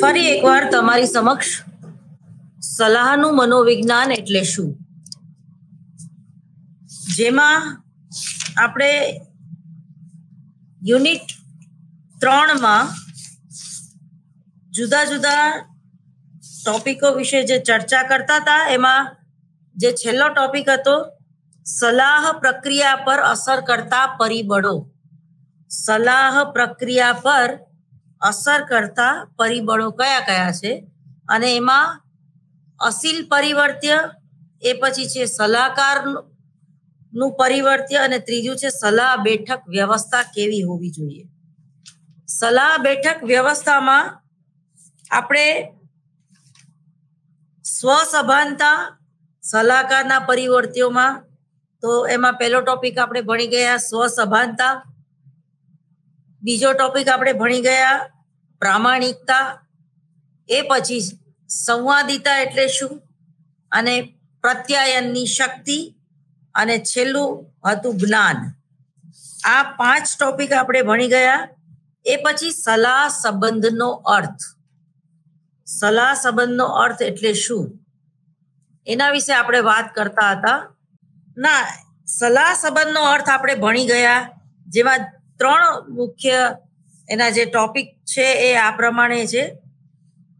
ફરી એકવાર તમારી સમક્ષ સલાહનું મનોવિજ્ઞાન એટલે શું જેમાં આપણે યુનિટ ત્રણમાં જુદા જુદા ટોપિકો વિશે જે ચર્ચા કરતા હતા એમાં જે છેલ્લો ટોપિક હતો સલાહ પ્રક્રિયા પર અસર કરતા પરિબળો સલાહ પ્રક્રિયા પર અસર કરતા પરિબળો કયા કયા છે અને એમાં અસીલ પરિવર્ત્ય એ પછી છે સલાહકારનું પરિવર્ત્ય અને ત્રીજું છે સલાહ બેઠક વ્યવસ્થા કેવી હોવી જોઈએ સલાહ બેઠક વ્યવસ્થામાં આપણે સ્વસભાનતા સલાહકારના પરિવર્ત્યોમાં તો એમાં પહેલો ટોપિક આપણે ભણી ગયા સ્વસભાનતા બીજો ટોપિક આપણે ભણી ગયા પ્રામાણિકતા એ પછી સંવાદિતા એટલે શું અને પ્રત્યાયનની શક્તિ અને છેલ્લું હતું જ્ઞાન આ પાંચ ટોપિક આપણે ભણી ગયા એ પછી સલાહ સંબંધનો અર્થ સલાહ સંબંધનો અર્થ એટલે શું એના વિશે આપણે વાત કરતા હતા ના સલાહ સંબંધનો અર્થ આપણે ભણી ગયા જેમાં ત્રણ મુખ્ય એના જે ટોપિક છે એ આ પ્રમાણે છે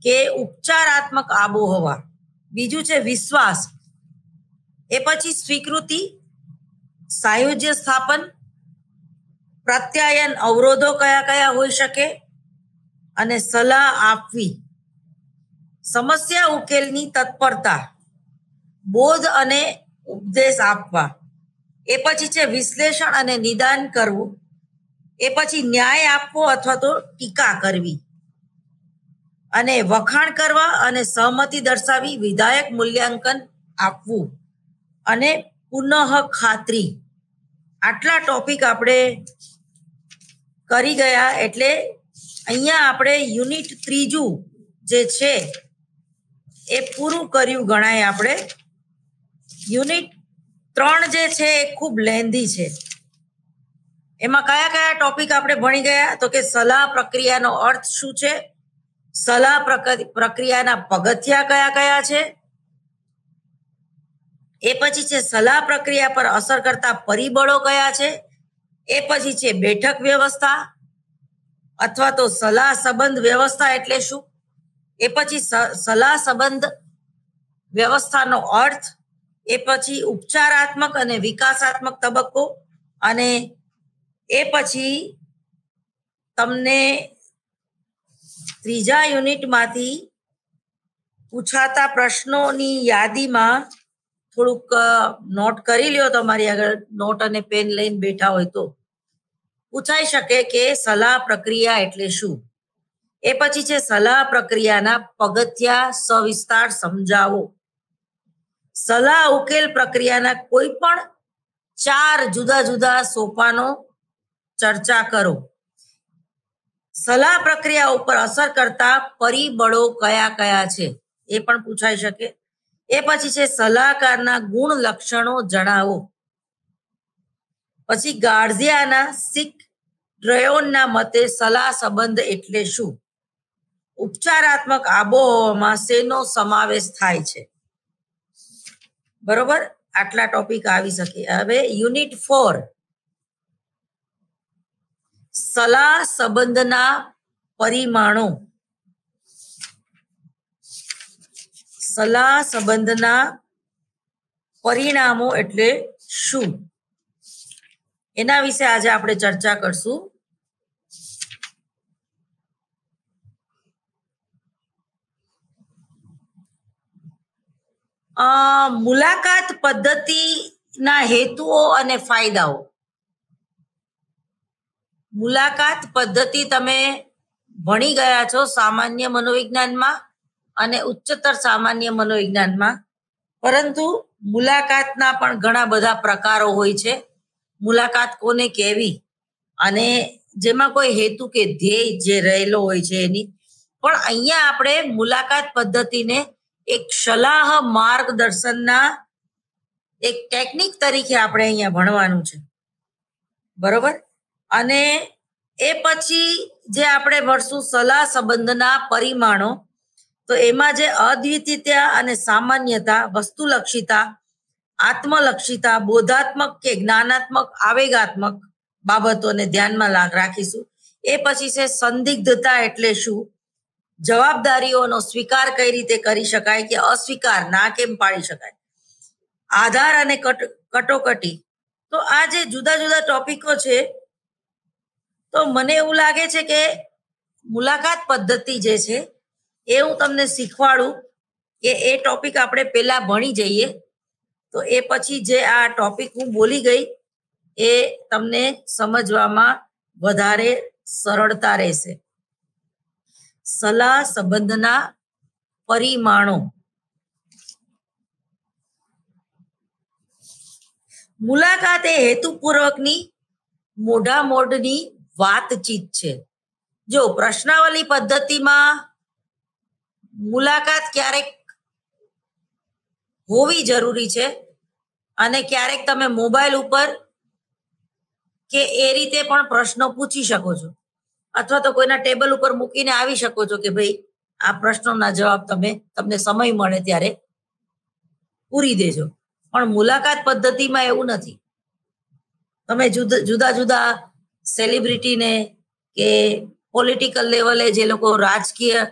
કે ઉપચારાત્મક આબોહવા બીજું છે વિશ્વાસ એ પછી સ્વીકૃતિ સાયુજ્ય સ્થાપન પ્રત્યાયન અવરોધો કયા કયા હોઈ શકે અને સલાહ આપવી સમસ્યા ઉકેલની તત્પરતા બોધ અને ઉપદેશ આપવા એ પછી છે વિશ્લેષણ અને નિદાન કરવું એ પછી ન્યાય આપવો અથવા તો ટીકા કરવી અને વખાણ કરવા અને સહમતિ દર્શાવી વિધાયક મૂલ્યાંકન આપવું અને પુનઃ ખાતરી આટલા ટોપિક આપણે કરી ગયા એટલે અહીંયા આપણે યુનિટ ત્રીજું જે છે એ પૂરું કર્યું ગણાય આપણે યુનિટ ત્રણ જે છે એ ખૂબ લેન્ધી છે એમાં કયા કયા ટોપિક આપણે ભણી ગયા તો કે સલાહ પ્રક્રિયાનો અર્થ શું છે સલાહ પ્રક્રિયાના પગથિયા કયા કયા છે એ પછી છે સલાહ પ્રક્રિયા પર અસર કરતા પરિબળો કયા છે એ પછી છે બેઠક વ્યવસ્થા અથવા તો સલાહ સંબંધ વ્યવસ્થા એટલે શું એ પછી સલાહ સંબંધ વ્યવસ્થાનો અર્થ એ પછી ઉપચારાત્મક અને વિકાસાત્મક તબક્કો અને એ પછી તમને ત્રીજા યુનિટમાંથી પૂછાતા પ્રશ્નોની યાદીમાં થોડુંક નોટ કરી લ્યો તમારી આગળ નોટ અને પેન લઈને બેઠા હોય તો પૂછાઈ શકે કે સલાહ પ્રક્રિયા એટલે શું એ પછી છે સલાહ પ્રક્રિયાના પગથિયા સવિસ્તાર સમજાવો સલાહ ઉકેલ પ્રક્રિયાના કોઈ પણ ચાર જુદા જુદા સોપાનો ચર્ચા કરો સલાહ પ્રક્રિયા ઉપર અસર કરતા પરિબળો કયા કયા છે એ પણ પૂછાઈ શકે એ પછી છે સલાહકારના ગુણ લક્ષણો જણાવો પછી ગાર્ઝિયાના સિક ડ્રયોનના મતે સલાહ સંબંધ એટલે શું ઉપચારાત્મક આબોહવામાં શેનો સમાવેશ થાય છે બરોબર આટલા ટોપિક આવી શકે હવે યુનિટ ફોર સલાહ સંબંધના પરિમાણો સલાહ સંબંધના પરિણામો એટલે શું એના વિશે આજે આપણે ચર્ચા કરશું મુલાકાત પદ્ધતિના હેતુઓ અને ફાયદાઓ મુલાકાત પદ્ધતિ તમે ભણી ગયા છો સામાન્ય મનોવિજ્ઞાનમાં અને ઉચ્ચતર સામાન્ય મનોવિજ્ઞાનમાં પરંતુ મુલાકાતના પણ ઘણા બધા પ્રકારો હોય છે મુલાકાત કોને કહેવી અને જેમાં કોઈ હેતુ કે ધ્યેય જે રહેલો હોય છે એની પણ અહીંયા આપણે મુલાકાત પદ્ધતિને એક સલાહ માર્ગદર્શનના એક ટેકનિક તરીકે આપણે અહીંયા ભણવાનું છે બરોબર અને એ પછી જે આપણે ભણશું સલાહ સંબંધના પરિમાણો તો એમાં જે અદ્વિતીયતા અને સામાન્યતા વસ્તુલક્ષિતા આત્મલક્ષિતા બોધાત્મક કે જ્ઞાનાત્મક આવેગાત્મક બાબતોને ધ્યાનમાં રાખીશું એ પછી છે સંદિગ્ધતા એટલે શું જવાબદારીઓનો સ્વીકાર કઈ રીતે કરી શકાય કે અસ્વીકાર ના કેમ પાડી શકાય આધાર અને કટોકટી તો આ જે જુદા જુદા ટોપિકો છે તો મને એવું લાગે છે કે મુલાકાત પદ્ધતિ જે છે એ હું તમને શીખવાડું કે એ ટોપિક આપણે પહેલા ભણી જઈએ તો એ પછી જે આ ટોપિક હું બોલી ગઈ એ તમને સમજવામાં વધારે સરળતા રહેશે સલાહ સંબંધના પરિમાણો મુલાકાત એ હેતુપૂર્વકની મોઢા મોઢની વાતચીત છે જો પ્રશ્નાવલી પદ્ધતિમાં મુલાકાત ક્યારેક હોવી જરૂરી છે અને ક્યારેક તમે મોબાઈલ ઉપર કે એ રીતે પણ પ્રશ્નો પૂછી શકો છો અથવા તો કોઈના ટેબલ ઉપર મૂકીને આવી શકો છો કે ભાઈ આ પ્રશ્નોના જવાબ તમે તમને સમય મળે ત્યારે પૂરી દેજો પણ મુલાકાત પદ્ધતિમાં એવું નથી તમે જુદા જુદા સેલિબ્રિટીને કે પોલિટિકલ લેવલે જે લોકો રાજકીય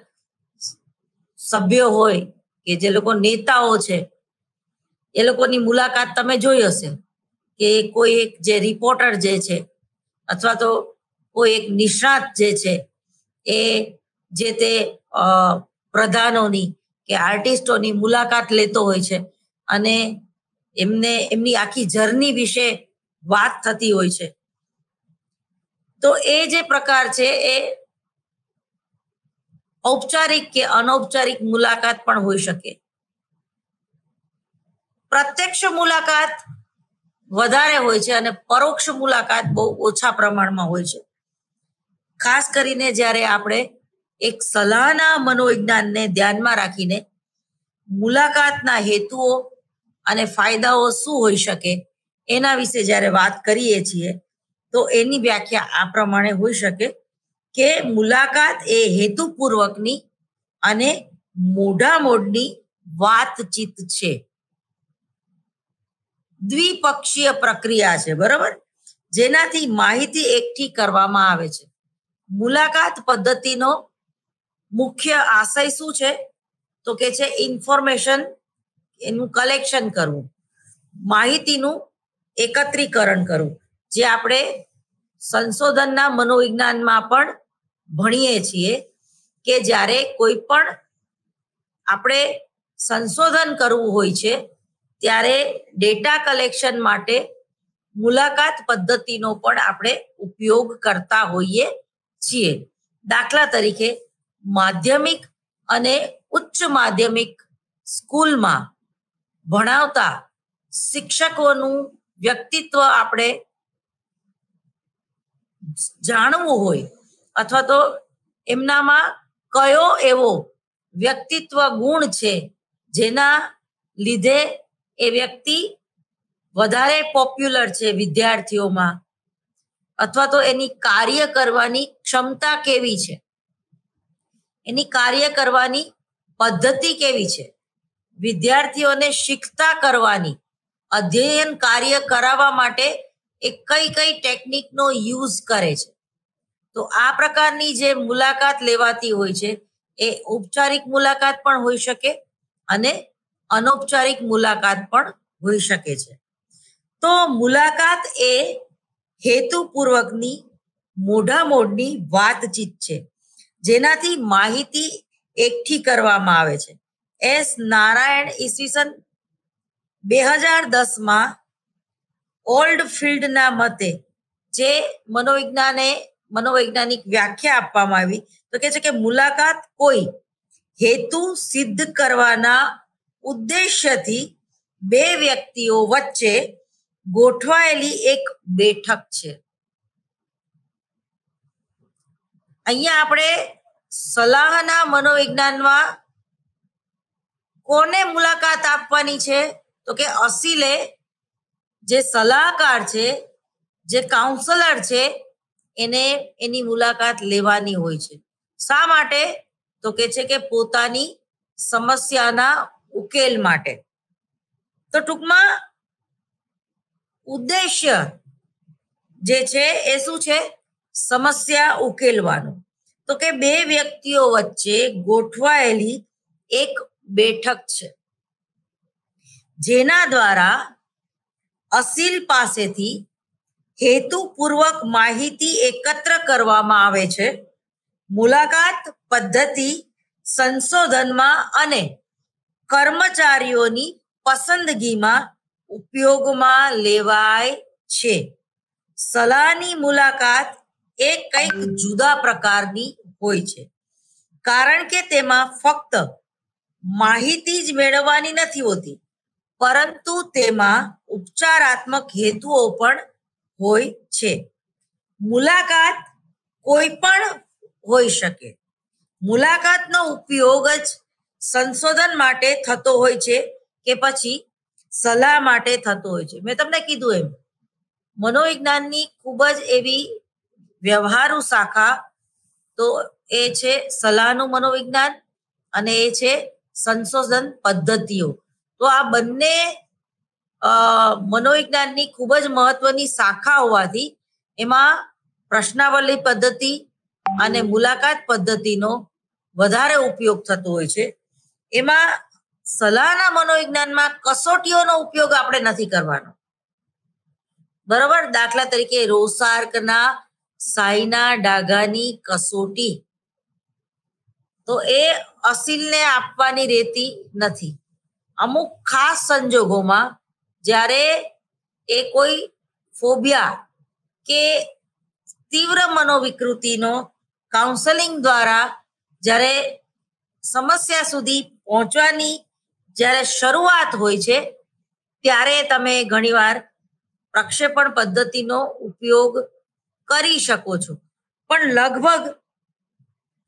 સભ્યો હોય કે જે લોકો નેતાઓ છે એ લોકોની મુલાકાત તમે જોઈ હશે કે કોઈ એક જે રિપોર્ટર જે છે અથવા તો કોઈ એક નિષ્ણાત જે છે એ જે તે પ્રધાનોની કે આર્ટિસ્ટોની મુલાકાત લેતો હોય છે અને એમને એમની આખી જર્ની વિશે વાત થતી હોય છે તો એ જે પ્રકાર છે એ ઔપચારિક કે અનૌપચારિક મુલાકાત પણ હોઈ શકે પ્રત્યક્ષ મુલાકાત વધારે હોય છે અને પરોક્ષ મુલાકાત બહુ ઓછા પ્રમાણમાં હોય છે ખાસ કરીને જ્યારે આપણે એક સલાહના મનોવિજ્ઞાનને ધ્યાનમાં રાખીને મુલાકાતના હેતુઓ અને ફાયદાઓ શું હોઈ શકે એના વિશે જ્યારે વાત કરીએ છીએ તો એની વ્યાખ્યા આ પ્રમાણે હોઈ શકે કે મુલાકાત એ હેતુપૂર્વકની અને મોઢા મોઢની વાતચીત છે દ્વિપક્ષીય પ્રક્રિયા છે બરાબર જેનાથી માહિતી એકઠી કરવામાં આવે છે મુલાકાત પદ્ધતિનો મુખ્ય આશય શું છે તો કે છે ઇન્ફોર્મેશન એનું કલેક્શન કરવું માહિતીનું એકત્રીકરણ કરવું જે આપણે સંશોધનના મનોવિજ્ઞાનમાં પણ ભણીએ છીએ કે જ્યારે કોઈ પણ આપણે સંશોધન કરવું હોય છે ત્યારે ડેટા કલેક્શન માટે મુલાકાત પદ્ધતિનો પણ આપણે ઉપયોગ કરતા હોઈએ છીએ દાખલા તરીકે માધ્યમિક અને ઉચ્ચ માધ્યમિક સ્કૂલમાં ભણાવતા શિક્ષકોનું વ્યક્તિત્વ આપણે જાણવું હોય અથવા તો એમનામાં કયો એવો વ્યક્તિત્વ ગુણ છે જેના લીધે એ વ્યક્તિ વધારે પોપ્યુલર છે વિદ્યાર્થીઓમાં અથવા તો એની કાર્ય કરવાની ક્ષમતા કેવી છે એની કાર્ય કરવાની પદ્ધતિ કેવી છે વિદ્યાર્થીઓને શીખતા કરવાની અધ્યયન કાર્ય કરાવવા માટે એ કઈ કઈ ટેકનિકનો યુઝ કરે છે તો આ પ્રકારની જે મુલાકાત લેવાતી હોય છે એ ઔપચારિક મુલાકાત પણ હોઈ શકે અને અનૌપચારિક મુલાકાત પણ હોઈ શકે છે તો મુલાકાત એ હેતુપૂર્વકની મોઢા મોઢની વાતચીત છે જેનાથી માહિતી એકઠી કરવામાં આવે છે એસ નારાયણ ઈસવીસન બે હજાર દસમાં ઓલ્ડ ફિલ્ડના મતે જે મનોવિજ્ઞાને મનોવૈજ્ઞાનિક વ્યાખ્યા આપવામાં આવી તો કે છે કે મુલાકાત કોઈ હેતુ સિદ્ધ કરવાના ઉદ્દેશ્યથી બે વ્યક્તિઓ વચ્ચે ગોઠવાયેલી એક બેઠક છે અહીંયા આપણે સલાહના મનોવિજ્ઞાનમાં કોને મુલાકાત આપવાની છે તો કે અસીલે જે સલાહકાર છે જે કાઉન્સલર છે એને એની મુલાકાત લેવાની હોય છે શા માટે તો કે છે કે પોતાની સમસ્યાના ઉકેલ માટે તો ટૂંકમાં ઉદ્દેશ્ય જે છે એ શું છે સમસ્યા ઉકેલવાનું તો કે બે વ્યક્તિઓ વચ્ચે ગોઠવાયેલી એક બેઠક છે જેના દ્વારા અસીલ પાસેથી હેતુપૂર્વક માહિતી એકત્ર કરવામાં આવે છે મુલાકાત પદ્ધતિ સંશોધનમાં અને કર્મચારીઓની પસંદગીમાં ઉપયોગમાં લેવાય છે સલાહની મુલાકાત એ કંઈક જુદા પ્રકારની હોય છે કારણ કે તેમાં ફક્ત માહિતી જ મેળવવાની નથી હોતી પરંતુ તેમાં ઉપચારાત્મક હેતુઓ પણ હોય છે મુલાકાત કોઈ પણ હોઈ શકે મુલાકાતનો ઉપયોગ જ સંશોધન માટે થતો હોય છે કે પછી સલાહ માટે થતો હોય છે મેં તમને કીધું એમ મનોવિજ્ઞાનની ખૂબ જ એવી વ્યવહારુ શાખા તો એ છે સલાહનું મનોવિજ્ઞાન અને એ છે સંશોધન પદ્ધતિઓ તો આ બંને મનોવિજ્ઞાનની ખૂબ જ મહત્વની શાખા હોવાથી એમાં પ્રશ્નાવલી પદ્ધતિ અને મુલાકાત પદ્ધતિનો વધારે ઉપયોગ થતો હોય છે એમાં સલાહના મનોવિજ્ઞાનમાં કસોટીઓનો ઉપયોગ આપણે નથી કરવાનો બરોબર દાખલા તરીકે રોસાર્કના સાઈના ડાઘાની કસોટી તો એ અસીલને આપવાની રહેતી નથી અમુક ખાસ સંજોગોમાં જ્યારે એ કોઈ ફોબિયા કે તીવ્ર મનોવિકૃતિનો કાઉન્સેલિંગ દ્વારા જ્યારે સમસ્યા સુધી પહોંચવાની જ્યારે શરૂઆત હોય છે ત્યારે તમે ઘણીવાર પ્રક્ષેપણ પદ્ધતિનો ઉપયોગ કરી શકો છો પણ લગભગ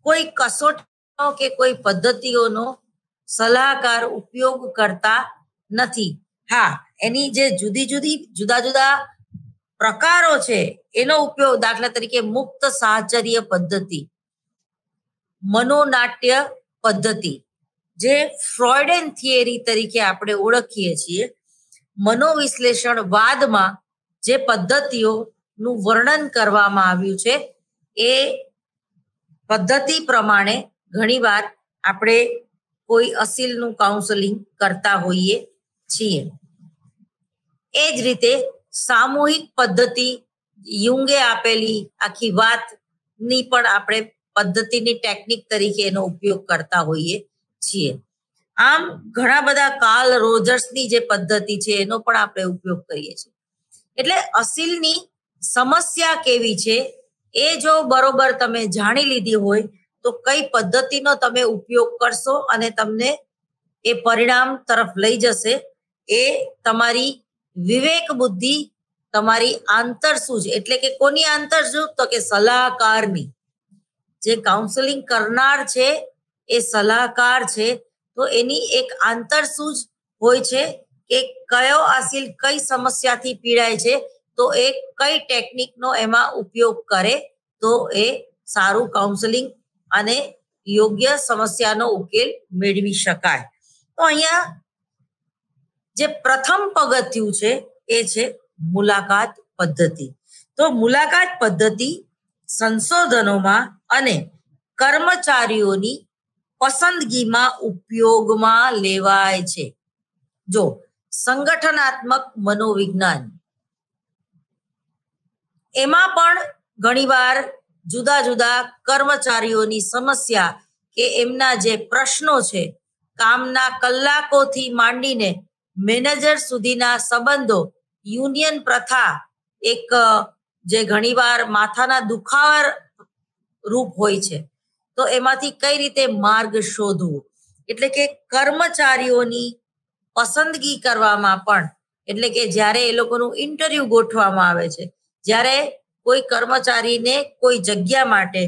કોઈ કસોટીનો કે કોઈ પદ્ધતિઓનો સલાહકાર ઉપયોગ કરતા નથી હા એની જે જુદી જુદી જુદા જુદા પ્રકારો છે એનો ઉપયોગ દાખલા તરીકે મુક્ત સાહચર્ય પદ્ધતિ મનોનાટ્ય પદ્ધતિ જે ફ્રોઇડન થિયરી તરીકે આપણે ઓળખીએ છીએ મનોવિશ્લેષણ વાદમાં જે પદ્ધતિઓનું વર્ણન કરવામાં આવ્યું છે એ પદ્ધતિ પ્રમાણે ઘણીવાર આપણે કોઈ અસીલનું કાઉન્સેલિંગ કરતા હોઈએ છીએ એ જ રીતે સામૂહિક પદ્ધતિ યુંગે આપેલી આખી વાતની પણ આપણે પદ્ધતિની ટેકનિક તરીકે એનો ઉપયોગ કરતા હોઈએ છીએ આમ ઘણા બધા કાલ રોજર્સની જે પદ્ધતિ છે એનો પણ આપણે ઉપયોગ કરીએ છીએ એટલે અસીલની સમસ્યા કેવી છે એ જો બરોબર તમે જાણી લીધી હોય તો કઈ પદ્ધતિનો તમે ઉપયોગ કરશો અને તમને એ પરિણામ તરફ લઈ જશે એ તમારી વિવેક બુદ્ધિ તમારી આંતર સૂઝ એટલે કે કોની આંતર સૂઝ તો કે સલાહકારની જે કાઉન્સેલિંગ કરનાર છે એ સલાહકાર છે તો એની એક આંતર સૂઝ હોય છે કે કયો આસિલ કઈ સમસ્યાથી પીડાય છે તો એ કઈ ટેકનિકનો એમાં ઉપયોગ કરે તો એ સારું કાઉન્સેલિંગ અને યોગ્ય સમસ્યાનો ઉકેલ મેળવી શકાય તો અહીંયા જે પ્રથમ પગથિયું છે એ છે મુલાકાત પદ્ધતિ તો મુલાકાત પદ્ધતિ સંશોધનોમાં અને કર્મચારીઓની પસંદગીમાં ઉપયોગમાં લેવાય છે જો સંગઠનાત્મક મનોવિજ્ઞાન એમાં પણ ઘણીવાર જુદા જુદા કર્મચારીઓની સમસ્યા કે એમના જે પ્રશ્નો છે કામના કલાકોથી માંડીને મેનેજર સુધીના સંબંધો યુનિયન પ્રથા એક જે ઘણીવાર માથાના દુખાવર રૂપ હોય છે તો એમાંથી કઈ રીતે માર્ગ શોધવો એટલે કે કર્મચારીઓની પસંદગી કરવામાં પણ એટલે કે જ્યારે એ લોકોનું ઇન્ટરવ્યુ ગોઠવામાં આવે છે જ્યારે કોઈ કર્મચારીને કોઈ જગ્યા માટે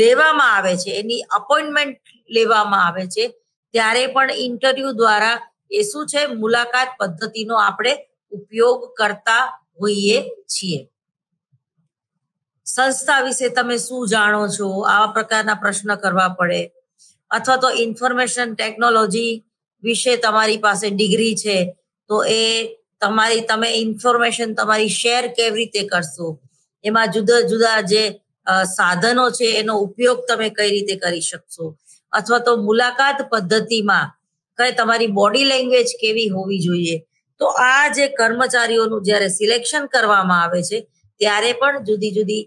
લેવામાં આવે છે એની અપોઇન્ટમેન્ટ લેવામાં આવે છે ત્યારે પણ ઇન્ટરવ્યુ દ્વારા એ શું છે મુલાકાત પદ્ધતિનો આપણે ઉપયોગ કરતા હોઈએ છીએ સંસ્થા વિશે તમે શું જાણો છો આવા પ્રકારના પ્રશ્ન કરવા પડે અથવા તો ઇન્ફોર્મેશન ટેકનોલોજી વિશે તમારી પાસે ડિગ્રી છે તો એ તમારી તમે ઇન્ફોર્મેશન તમારી શેર કેવી રીતે કરશો એમાં જુદા જુદા જે સાધનો છે એનો ઉપયોગ તમે કઈ રીતે કરી શકશો અથવા તો મુલાકાત પદ્ધતિમાં કઈ તમારી બોડી લેંગ્વેજ કેવી હોવી જોઈએ તો આ જે કર્મચારીઓનું જ્યારે સિલેક્શન કરવામાં આવે છે ત્યારે પણ જુદી જુદી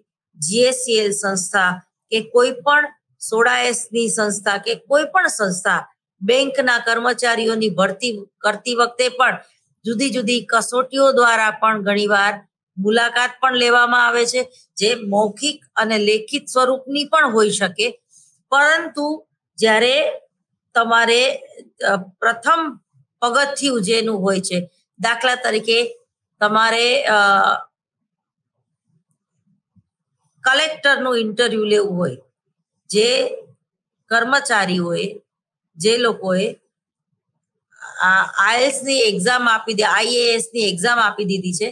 જીએસસીએલ સંસ્થા કે કોઈ પણ સોડાએસની સંસ્થા કે કોઈ પણ સંસ્થા બેંકના કર્મચારીઓની ભરતી કરતી વખતે પણ જુદી જુદી કસોટીઓ દ્વારા પણ ઘણીવાર મુલાકાત પણ લેવામાં આવે છે જે મૌખિક અને લેખિત સ્વરૂપની પણ હોઈ શકે પરંતુ જ્યારે તમારે પ્રથમ પગથિયું જેનું હોય છે દાખલા તરીકે તમારે કલેક્ટરનું ઇન્ટરવ્યુ લેવું હોય જે કર્મચારીઓએ જે લોકોએ આઈએસની એક્ઝામ આપી દે આઈએએસની એક્ઝામ આપી દીધી છે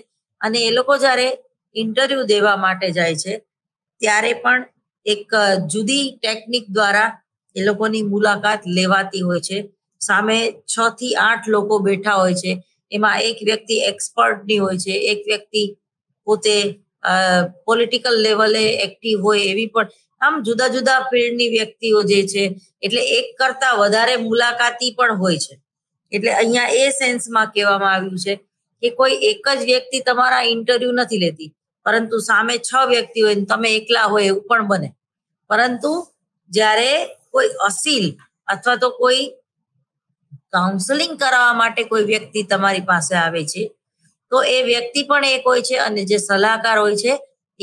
અને એ લોકો જ્યારે ઇન્ટરવ્યુ દેવા માટે જાય છે ત્યારે પણ એક જુદી ટેકનિક દ્વારા એ લોકોની મુલાકાત લેવાતી હોય છે સામે છ થી આઠ લોકો બેઠા હોય છે એમાં એક વ્યક્તિ એક્સપર્ટની હોય છે એક વ્યક્તિ પોતે પોલિટિકલ લેવલે એક્ટિવ હોય એવી પણ આમ જુદા જુદા ફિલ્ડની વ્યક્તિઓ જે છે એટલે એક કરતા વધારે મુલાકાતી પણ હોય છે એટલે અહીંયા એ સેન્સમાં કહેવામાં આવ્યું છે કે કોઈ એક જ વ્યક્તિ તમારા ઇન્ટરવ્યુ નથી લેતી પરંતુ સામે છ વ્યક્તિ હોય તમે એકલા હોય એવું પણ બને પરંતુ જ્યારે કોઈ અસીલ અથવા તો કોઈ કાઉન્સેલિંગ કરાવવા માટે કોઈ વ્યક્તિ તમારી પાસે આવે છે તો એ વ્યક્તિ પણ એક હોય છે અને જે સલાહકાર હોય છે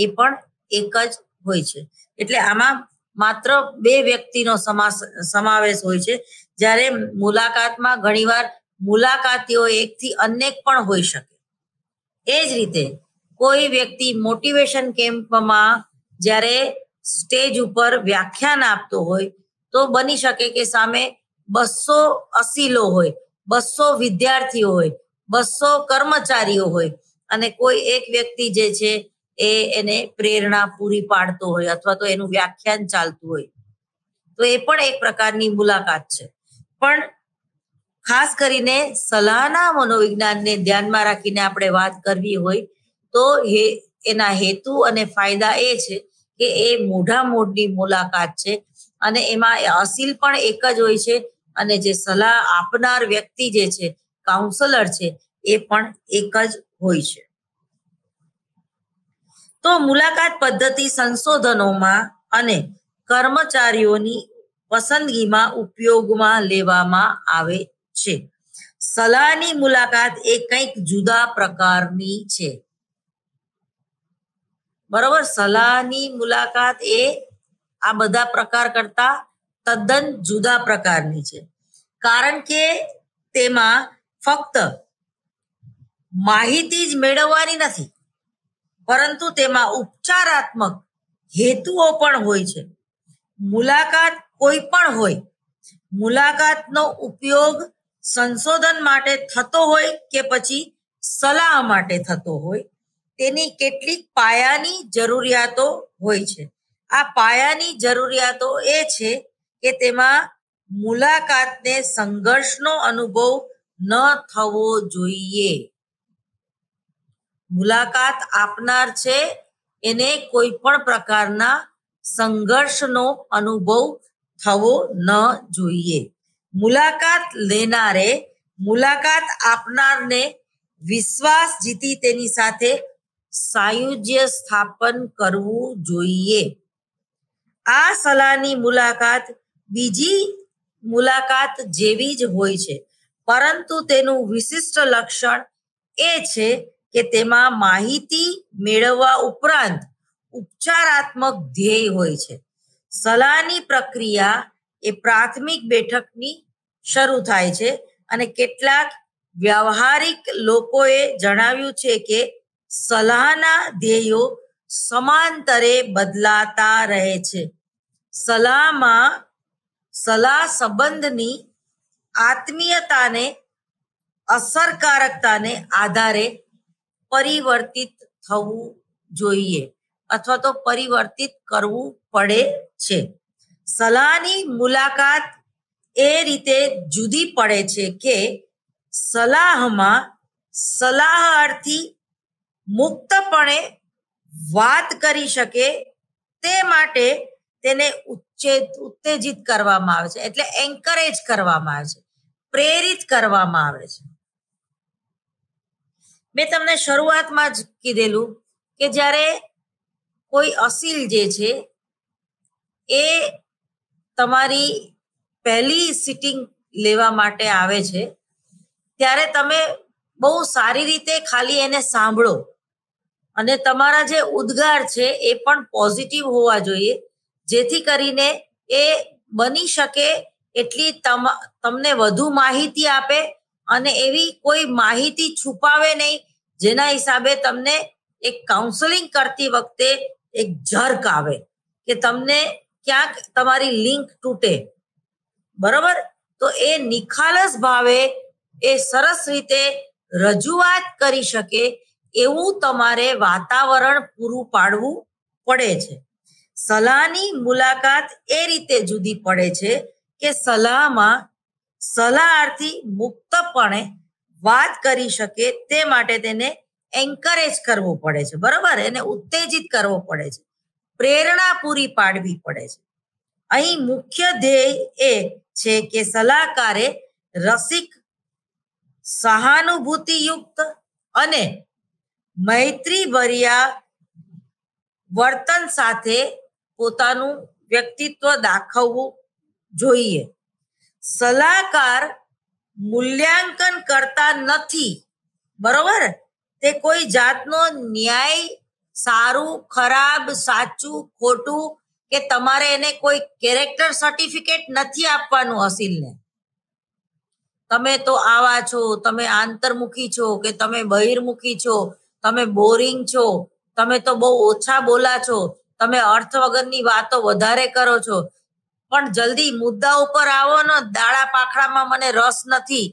એ પણ એક જ હોય છે એટલે આમાં માત્ર બે વ્યક્તિનો સમાસ સમાવેશ હોય છે જ્યારે મુલાકાતમાં ઘણીવાર મુલાકાતીઓ એકથી અનેક પણ હોઈ શકે એ જ રીતે કોઈ વ્યક્તિ મોટિવેશન કેમ્પમાં જ્યારે સ્ટેજ ઉપર વ્યાખ્યાન આપતો હોય તો બની શકે કે સામે બસો અસીલો હોય બસો વિદ્યાર્થીઓ હોય બસો કર્મચારીઓ હોય અને કોઈ એક વ્યક્તિ જે છે એ એને પ્રેરણા પૂરી પાડતો હોય અથવા તો એનું વ્યાખ્યાન ચાલતું હોય તો એ પણ એક પ્રકારની મુલાકાત છે પણ ખાસ કરીને સલાહના મનોવિજ્ઞાનને ધ્યાનમાં રાખીને આપણે વાત કરવી હોય તો એના હેતુ અને ફાયદા એ છે કે એ મોઢા મોઢની મુલાકાત છે અને એમાં અસીલ પણ એક જ હોય છે અને જે સલાહ આપનાર વ્યક્તિ જે છે કાઉન્સલર છે એ પણ એક જ હોય છે તો મુલાકાત પદ્ધતિ સંશોધનોમાં અને કર્મચારીઓની પસંદગીમાં ઉપયોગમાં લેવામાં આવે છે સલાહની મુલાકાત એ કંઈક જુદા પ્રકારની છે બરોબર સલાહની મુલાકાત એ આ બધા પ્રકાર કરતા તદ્દન જુદા પ્રકારની છે કારણ કે તેમાં ફક્ત માહિતી જ મેળવવાની નથી પરંતુ તેમાં ઉપચારાત્મક હેતુઓ પણ હોય છે મુલાકાત કોઈ પણ હોય મુલાકાતનો ઉપયોગ સંશોધન માટે થતો હોય કે પછી સલાહ માટે થતો હોય તેની કેટલીક પાયાની જરૂરિયાતો હોય છે આ પાયાની જરૂરિયાતો એ છે કે તેમાં મુલાકાતને સંઘર્ષનો અનુભવ ન થવો જોઈએ મુલાકાત આપનાર છે એને કોઈ પણ પ્રકારના સંઘર્ષનો અનુભવ થવો ન જોઈએ મુલાકાત લેનારે મુલાકાત આપનારને વિશ્વાસ જીતી તેની સાથે સાયુજ્ય સ્થાપન કરવું જોઈએ આ સલાહની મુલાકાત બીજી મુલાકાત જેવી જ હોય છે પરંતુ તેનું વિશિષ્ટ લક્ષણ એ છે કે તેમાં માહિતી મેળવવા ઉપરાંત ઉપચારાત્મક ધ્યેય હોય છે સલાહની પ્રક્રિયા એ પ્રાથમિક બેઠકની શરૂ થાય છે અને કેટલાક વ્યવહારિક લોકોએ જણાવ્યું છે કે સલાહના ધ્યેયો સમાંતરે બદલાતા રહે છે સલાહમાં સલાહ સંબંધની આત્મીયતાને અસરકારકતાને આધારે પરિવર્તિત થવું જોઈએ અથવા તો પરિવર્તિત કરવું પડે છે સલાહની મુલાકાત એ રીતે જુદી પડે છે કે સલાહમાં સલાહાર્થી મુક્તપણે વાત કરી શકે તે માટે તેને ઉત્તેજિત કરવામાં આવે છે એટલે એન્કરેજ કરવામાં આવે છે પ્રેરિત કરવામાં આવે છે મેં તમને શરૂઆતમાં જ કીધેલું કે જ્યારે કોઈ અસીલ જે છે એ તમારી પહેલી સિટિંગ લેવા માટે આવે છે ત્યારે તમે બહુ સારી રીતે ખાલી એને સાંભળો અને તમારા જે ઉદ્ગાર છે એ પણ પોઝિટિવ હોવા જોઈએ જેથી કરીને એ બની શકે એટલી તમને વધુ માહિતી આપે અને એવી કોઈ માહિતી છુપાવે નહીં જેના હિસાબે તમને એક કાઉન્સેલિંગ કરતી વખતે એક ઝર્ક આવે કે તમને ક્યાંક તમારી લિંક તૂટે બરાબર તો એ નિખાલસ ભાવે એ સરસ રીતે રજૂઆત કરી શકે એવું તમારે વાતાવરણ પૂરું પાડવું પડે છે સલાહની મુલાકાત એ રીતે જુદી પડે છે કે સલાહમાં સલાહાર્થી મુક્તપણે વાત કરી શકે તે માટે તેને એન્કરેજ કરવો પડે છે બરાબર એને ઉત્તેજિત કરવો પડે છે પ્રેરણા પૂરી પાડવી પડે છે અહીં મુખ્ય ધ્યેય એ છે કે સલાહકારે રસિક સહાનુભૂતિયુક્ત અને મૈત્રી ભર્યા વર્તન સાથે પોતાનું વ્યક્તિત્વ દાખવવું જોઈએ સલાહકાર મૂલ્યાંકન કરતા નથી બરોબર તે કોઈ જાતનો ન્યાય સારું ખરાબ સાચું ખોટું કે તમારે એને કોઈ કેરેક્ટર સર્ટિફિકેટ નથી આપવાનું અસીલને તમે તો આવા છો તમે આંતરમુખી છો કે તમે બહિર્મુખી છો તમે બોરિંગ છો તમે તો બહુ ઓછા બોલા છો તમે અર્થ વગરની વાતો વધારે કરો છો પણ જલ્દી મુદ્દા ઉપર આવો ને દાડા પાખડામાં મને રસ નથી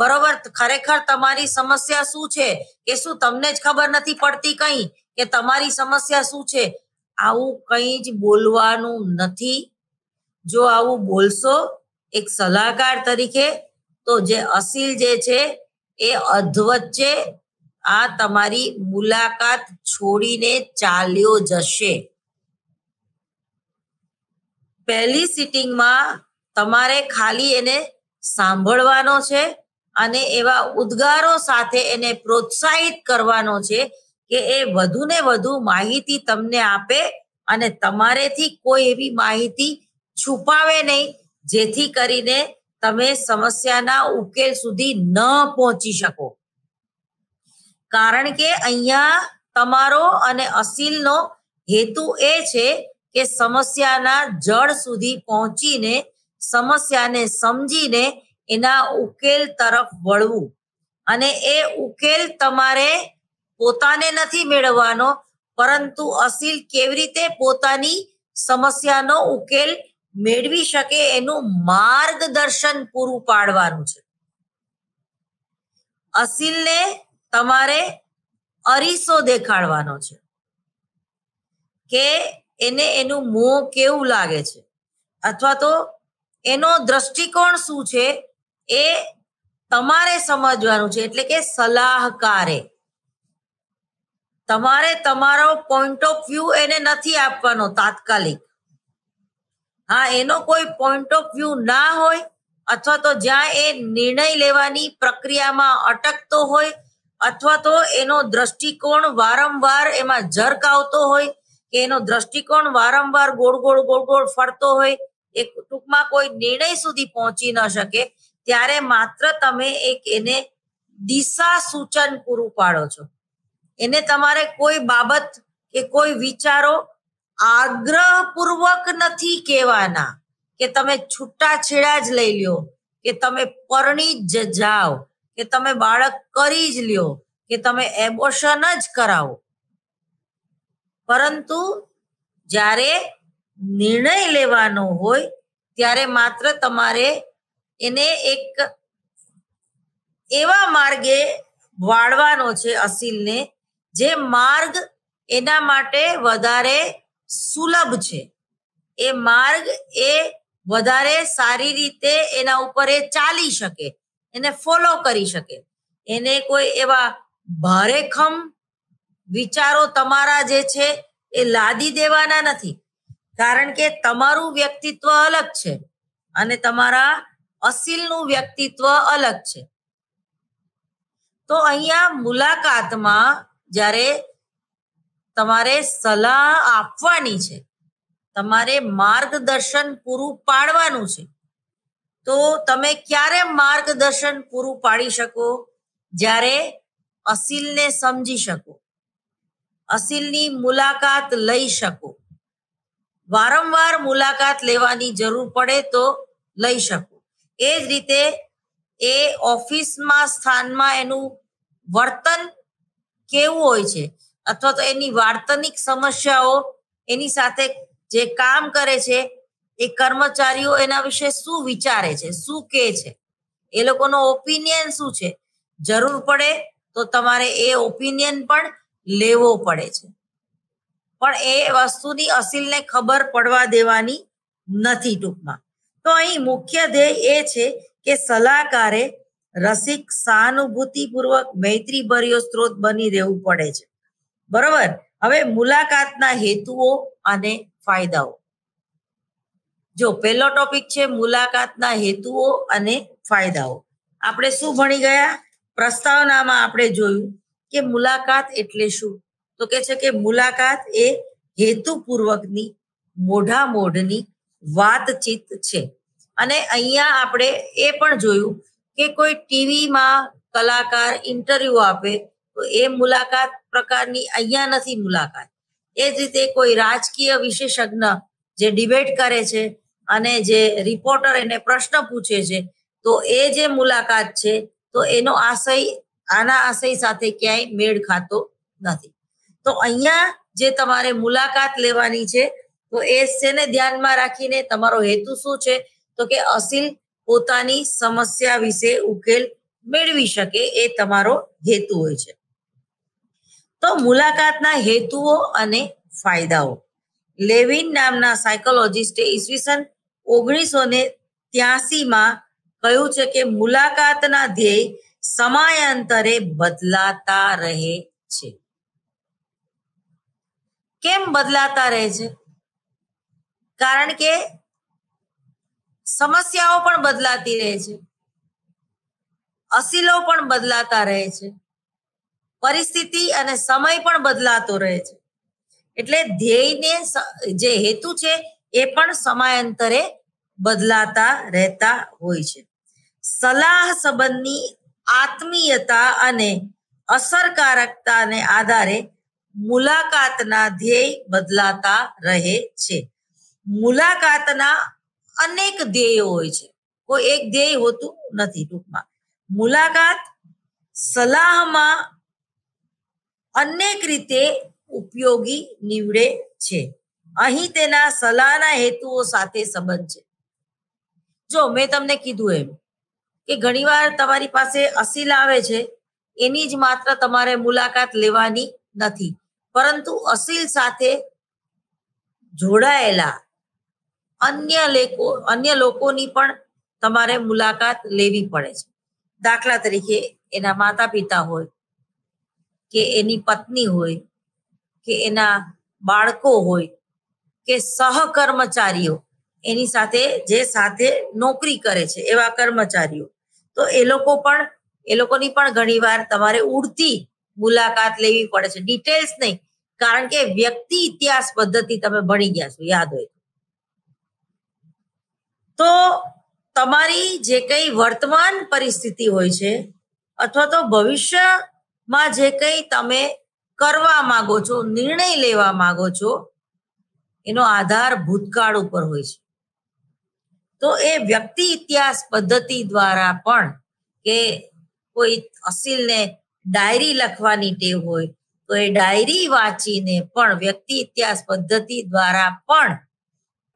બરોબર ખરેખર તમારી સમસ્યા શું છે કે શું તમને જ ખબર નથી પડતી કઈ કે તમારી સમસ્યા શું છે આવું કંઈ જ બોલવાનું નથી જો આવું બોલશો એક સલાહકાર તરીકે તો જે અસીલ જે છે એ અધવચ્ચે આ તમારી મુલાકાત છોડીને ચાલ્યો જશે પહેલી સિટિંગમાં તમારે ખાલી એને સાંભળવાનો છે અને એવા ઉદ્ગારો સાથે એને પ્રોત્સાહિત કરવાનો છે કે એ વધુ ને વધુ માહિતી તમને આપે અને તમારેથી કોઈ એવી માહિતી છુપાવે નહીં જેથી કરીને તમે સમસ્યાના ઉકેલ સુધી ન પહોંચી શકો કારણ કે અહીંયા તમારો અને અસીલનો હેતુ એ છે કે સમસ્યાના જળ સુધી પહોંચીને સમસ્યાને સમજીને એના ઉકેલ તરફ વળવું અને એ ઉકેલ તમારે પોતાને નથી મેળવવાનો પરંતુ અસીલ કેવી રીતે પોતાની સમસ્યાનો ઉકેલ મેળવી શકે એનું માર્ગદર્શન પૂરું પાડવાનું છે અસીલને તમારે અરીસો દેખાડવાનો છે કે એને એનું મોં કેવું લાગે છે અથવા તો એનો દ્રષ્ટિકોણ શું છે એ તમારે સમજવાનું છે એટલે કે સલાહકારે તમારે તમારો પોઈન્ટ ઓફ વ્યૂ એને નથી આપવાનો તાત્કાલિક હા એનો કોઈ પોઈન્ટ ઓફ વ્યૂ ના હોય અથવા તો જ્યાં એ નિર્ણય લેવાની પ્રક્રિયામાં અટકતો હોય અથવા તો એનો દ્રષ્ટિકોણ વારંવાર એમાં જર્ક આવતો હોય કે એનો દ્રષ્ટિકોણ વારંવાર ગોળ ગોળ ગોળ ગોળ ફરતો હોય એ ટૂંકમાં કોઈ નિર્ણય સુધી પહોંચી ન શકે ત્યારે માત્ર તમે એક એને દિશા સૂચન પૂરું પાડો છો એને તમારે કોઈ બાબત કે કોઈ વિચારો આગ્રહપૂર્વક નથી કહેવાના કે તમે છૂટાછેડા જ લઈ લ્યો કે તમે પરણી જ જાઓ કે તમે બાળક કરી જ લ્યો કે તમે એબોશન જ કરાવો પરંતુ જ્યારે નિર્ણય લેવાનો હોય ત્યારે માત્ર તમારે એને એક એવા માર્ગે વાળવાનો છે અસીલને જે માર્ગ એના માટે વધારે સુલભ છે એ માર્ગ એ વધારે સારી રીતે એના ઉપર એ ચાલી શકે એને ફોલો કરી શકે એને કોઈ એવા ભારેખમ વિચારો તમારા જે છે એ લાદી દેવાના નથી કારણ કે તમારું વ્યક્તિત્વ અલગ છે અને તમારા અસીલનું વ્યક્તિત્વ અલગ છે તો અહીંયા મુલાકાતમાં જ્યારે તમારે સલાહ આપવાની છે તમારે માર્ગદર્શન પૂરું પાડવાનું છે તો તમે ક્યારે માર્ગદર્શન પૂરું પાડી શકો જ્યારે અસીલને સમજી શકો અસીલની મુલાકાત લઈ શકો વારંવાર મુલાકાત લેવાની જરૂર પડે તો લઈ શકો એ જ રીતે એ ઓફિસમાં સ્થાનમાં એનું વર્તન કેવું હોય છે અથવા તો એની વાર્તનિક સમસ્યાઓ એની સાથે જે કામ કરે છે એ કર્મચારીઓ એના વિશે શું વિચારે છે શું કે છે એ લોકોનો ઓપિનિયન શું છે જરૂર પડે તો તમારે એ ઓપિનિયન પણ લેવો પડે છે પણ એ વસ્તુની અસીલને ખબર પડવા દેવાની નથી ટૂંકમાં તો અહીં મુખ્ય ધ્યેય એ છે કે સલાહકારે રસિક સહાનુભૂતિપૂર્વક મૈત્રીભર્યો સ્ત્રોત બની રહેવું પડે છે બરોબર હવે મુલાકાતના હેતુઓ અને ફાયદાઓ જો પહેલો ટોપિક છે મુલાકાતના હેતુઓ અને ફાયદાઓ આપણે શું ભણી ગયા પ્રસ્તાવનામાં આપણે જોયું કે મુલાકાત એટલે શું તો કે છે કે મુલાકાત એ હેતુપૂર્વકની મોઢા મોઢની વાતચીત છે અને અહીંયા આપણે એ પણ જોયું કે કોઈ ટીવીમાં કલાકાર ઇન્ટરવ્યુ આપે તો એ મુલાકાત પ્રકારની અહીંયા નથી મુલાકાત એ જ રીતે કોઈ રાજકીય વિશેષજ્ઞ જે ડિબેટ કરે છે અને જે રિપોર્ટર એને પ્રશ્ન પૂછે છે તો એ જે મુલાકાત છે તો એનો આશય આના આશય સાથે ક્યાંય મેળ ખાતો નથી તો અહીંયા જે તમારે મુલાકાત લેવાની છે તો એ શેને ધ્યાનમાં રાખીને તમારો હેતુ શું છે તો કે અસીલ પોતાની સમસ્યા વિશે ઉકેલ મેળવી શકે એ તમારો હેતુ હોય છે તો મુલાકાતના હેતુઓ અને ફાયદાઓ લેવિન નામના સાયકોલોજિસ્ટે ઈસવીસન ઓગણીસો ને ત્યાસીમાં કહ્યું છે કે મુલાકાતના ધ્યેય સમયાંતરે બદલાતા રહે છે કેમ બદલાતા રહે છે કારણ કે સમસ્યાઓ પણ બદલાતી રહે છે અસીલો પણ બદલાતા રહે છે પરિસ્થિતિ અને સમય પણ બદલાતો રહે છે એટલે ધ્યેયને જે હેતુ છે એ પણ સમયાંતરે બદલાતા રહેતા હોય છે સલાહ સંબંધની આત્મીયતા અને અસરકારકતાને આધારે મુલાકાતના ધ્યેય બદલાતા રહે છે મુલાકાતના અનેક ધ્યેયો હોય છે કોઈ એક ધ્યેય હોતું નથી ટૂંકમાં મુલાકાત સલાહમાં અનેક રીતે ઉપયોગી નીવડે છે અહીં તેના સલાહના હેતુઓ સાથે સંબંધ છે જો મેં તમને કીધું એમ કે ઘણીવાર તમારી પાસે અસીલ આવે છે એની જ માત્ર તમારે મુલાકાત લેવાની નથી પરંતુ અસીલ સાથે જોડાયેલા અન્ય લેકો અન્ય લોકોની પણ તમારે મુલાકાત લેવી પડે છે દાખલા તરીકે એના માતા પિતા હોય કે એની પત્ની હોય કે એના બાળકો હોય કે સહકર્મચારીઓ એની સાથે જે સાથે નોકરી કરે છે એવા કર્મચારીઓ તો એ લોકો પણ એ લોકોની પણ ઘણી વાર તમારે ઉડતી મુલાકાત લેવી પડે છે ડિટેલ્સ નહીં કારણ કે વ્યક્તિ ઇતિહાસ પદ્ધતિ તમે ભણી ગયા છો યાદ હોય તો તમારી જે કઈ વર્તમાન પરિસ્થિતિ હોય છે અથવા તો ભવિષ્યમાં જે કંઈ તમે કરવા માંગો છો નિર્ણય લેવા માંગો છો એનો આધાર ભૂતકાળ ઉપર હોય છે તો એ વ્યક્તિ ઇતિહાસ પદ્ધતિ દ્વારા પણ કે કોઈ અસીલને ડાયરી લખવાની ટેવ હોય તો એ ડાયરી વાંચીને પણ વ્યક્તિ ઇતિહાસ પદ્ધતિ દ્વારા પણ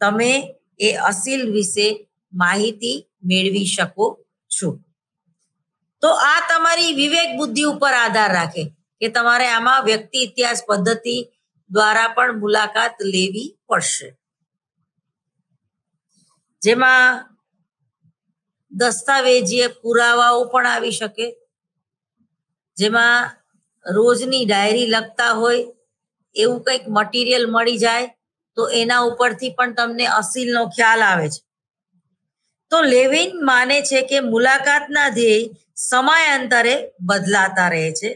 તમે એ અસીલ વિશે માહિતી મેળવી શકો છો તો આ તમારી વિવેક બુદ્ધિ ઉપર આધાર રાખે કે તમારે આમાં વ્યક્તિ ઇતિહાસ પદ્ધતિ દ્વારા પણ મુલાકાત લેવી પડશે જેમાં દસ્તાવેજીય પુરાવાઓ પણ આવી શકે જેમાં રોજની ડાયરી લખતા હોય એવું કંઈક મટીરિયલ મળી જાય તો એના ઉપરથી પણ તમને અસીલનો ખ્યાલ આવે છે તો લેવિન માને છે કે મુલાકાતના ધ્યેય સમયાંતરે બદલાતા રહે છે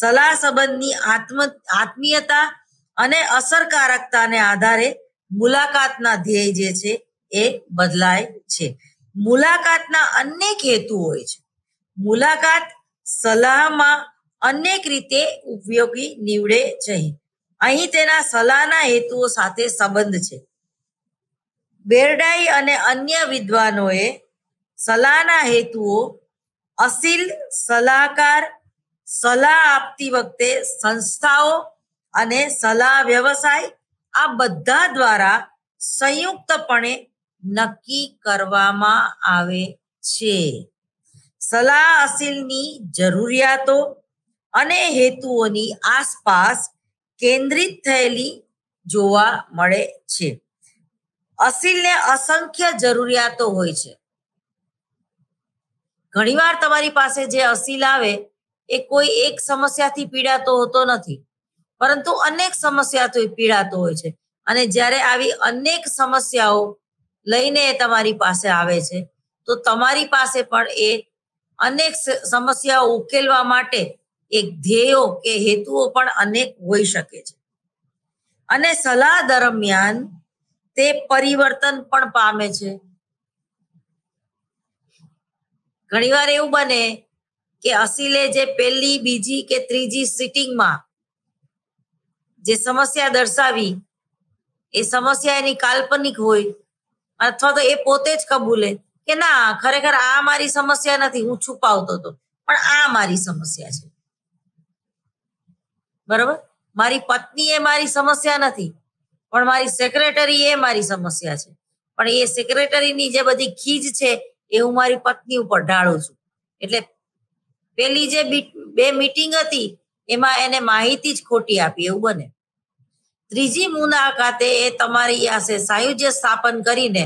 સલાહ સંબંધની આત્મ આત્મીયતા અને અસરકારકતાને આધારે મુલાકાતના ધ્યેય જે છે એ બદલાય છે મુલાકાતના અનેક હેતુ હોય છે મુલાકાત સલાહમાં અનેક રીતે ઉપયોગી નીવડે છે અહીં તેના સલાહના હેતુઓ સાથે સંબંધ છે બેરડાઈ અને અન્ય વિદ્વાનોએ સલાહના હેતુઓ અસીલ સલાહકાર સલાહ આપતી વખતે સંસ્થાઓ અને સલાહ વ્યવસાય આ બધા દ્વારા સંયુક્તપણે નક્કી કરવામાં આવે છે સલાહ અસીલની જરૂરિયાતો અને હેતુઓની આસપાસ કેન્દ્રિત થયેલી જોવા મળે છે અસીલને અસંખ્ય જરૂરિયાતો હોય છે ઘણીવાર તમારી પાસે જે અસીલ આવે એ કોઈ એક સમસ્યાથી પીડાતો હોતો નથી પરંતુ અનેક સમસ્યાથી પીડાતો હોય છે અને જ્યારે આવી અનેક સમસ્યાઓ લઈને તમારી પાસે આવે છે તો તમારી પાસે પણ એ અનેક સમસ્યાઓ ઉકેલવા માટે એક ધ્યેયો કે હેતુઓ પણ અનેક હોઈ શકે છે અને સલાહ દરમિયાન તે પરિવર્તન પણ પામે છે ઘણીવાર એવું બને કે અસીલે જે પહેલી બીજી કે ત્રીજી સિટિંગમાં જે સમસ્યા દર્શાવી એ સમસ્યા એની કાલ્પનિક હોય અથવા તો એ પોતે જ કબૂલે કે ના ખરેખર આ મારી સમસ્યા નથી હું છુપાવતો હતો પણ આ મારી સમસ્યા છે બરોબર મારી પત્ની એ મારી સમસ્યા નથી પણ મારી સેક્રેટરી એ મારી સમસ્યા છે પણ એ સેક્રેટરીની જે બધી ખીજ છે એ હું મારી પત્ની ઉપર ઢાળું છું એટલે પેલી જે બે મીટિંગ હતી એમાં એને માહિતી જ ખોટી આપી એવું બને ત્રીજી મુલાકાતે એ તમારી આસે સાયુજ્ય સ્થાપન કરીને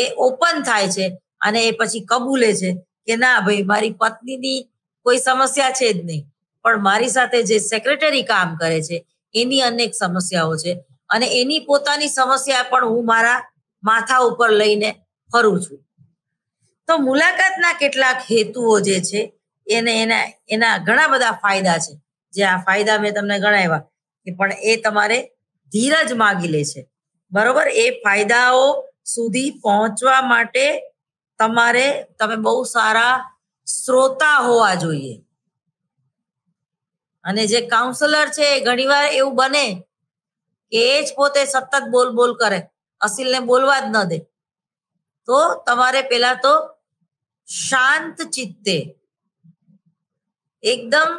એ ઓપન થાય છે અને એ પછી કબૂલે છે કે ના ભાઈ મારી પત્નીની કોઈ સમસ્યા છે જ નહીં પણ મારી સાથે જે સેક્રેટરી કામ કરે છે એની અનેક સમસ્યાઓ છે અને એની પોતાની સમસ્યા પણ હું મારા માથા ઉપર લઈને ફરું છું તો મુલાકાતના કેટલાક હેતુઓ જે છે એને એના એના ઘણા બધા ફાયદા છે જે આ ફાયદા મેં તમને ગણાવ્યા કે પણ એ તમારે ધીરજ માગી લે છે બરોબર એ ફાયદાઓ સુધી પહોંચવા માટે તમારે તમે બહુ સારા શ્રોતા હોવા જોઈએ અને જે કાઉન્સલર છે ઘણીવાર એવું બને કે એ જ પોતે સતત બોલ બોલ કરે અસીલને બોલવા જ ન દે તો તમારે પેલા તો શાંત ચિત્તે એકદમ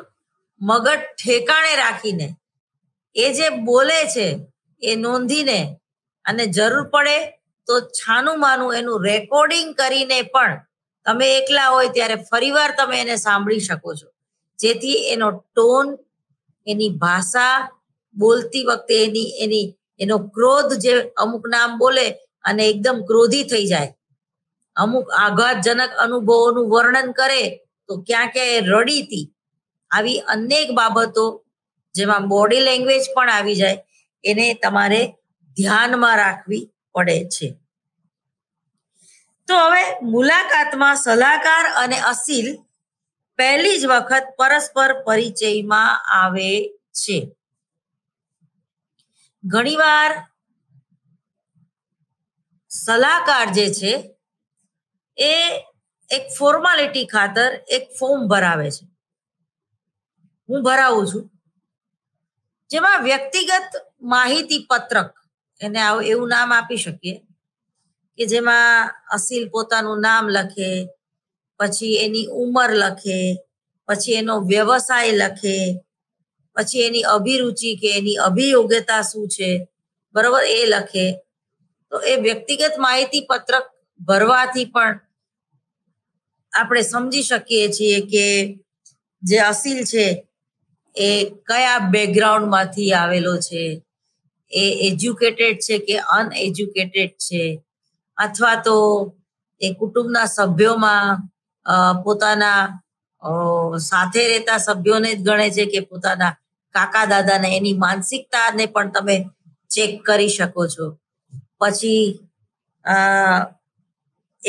મગજ ઠેકાણે રાખીને એ જે બોલે છે એ નોંધીને અને જરૂર પડે તો છાનું માનું એનું રેકોર્ડિંગ કરીને પણ તમે એકલા હોય ત્યારે ફરીવાર તમે એને સાંભળી શકો છો જેથી એનો ટોન એની ભાષા બોલતી વખતે એની એની એનો ક્રોધ જે અમુક નામ બોલે અને એકદમ ક્રોધી થઈ જાય અમુક આઘાતજનક અનુભવોનું વર્ણન કરે તો ક્યાં ક્યાં એ રડીતી આવી અનેક બાબતો જેમાં બોડી લેંગ્વેજ પણ આવી જાય એને તમારે ધ્યાનમાં રાખવી પડે છે તો હવે મુલાકાતમાં સલાહકાર અને અસીલ પહેલી જ વખત પરસ્પર પરિચયમાં આવે છે ઘણીવાર સલાહકાર જે છે એ એક ફોર્માલિટી ખાતર એક ફોર્મ ભરાવે છે હું ભરાવું છું જેમાં વ્યક્તિગત માહિતી પત્રક એને એવું નામ આપી શકીએ કે જેમાં અસીલ પોતાનું નામ લખે પછી એની ઉંમર લખે પછી એનો વ્યવસાય લખે પછી એની અભિરુચિ કે એની અભિયોગ્યતા શું છે બરોબર એ લખે તો એ વ્યક્તિગત માહિતી પત્રક ભરવાથી પણ આપણે સમજી શકીએ છીએ કે જે અસીલ છે એ કયા બેકગ્રાઉન્ડમાંથી આવેલો છે એ એજ્યુકેટેડ છે કે અનએજ્યુકેટેડ છે અથવા તો એ કુટુંબના સભ્યોમાં પોતાના સાથે રહેતા સભ્યોને જ ગણે છે કે પોતાના કાકા દાદાને એની માનસિકતાને પણ તમે ચેક કરી શકો છો પછી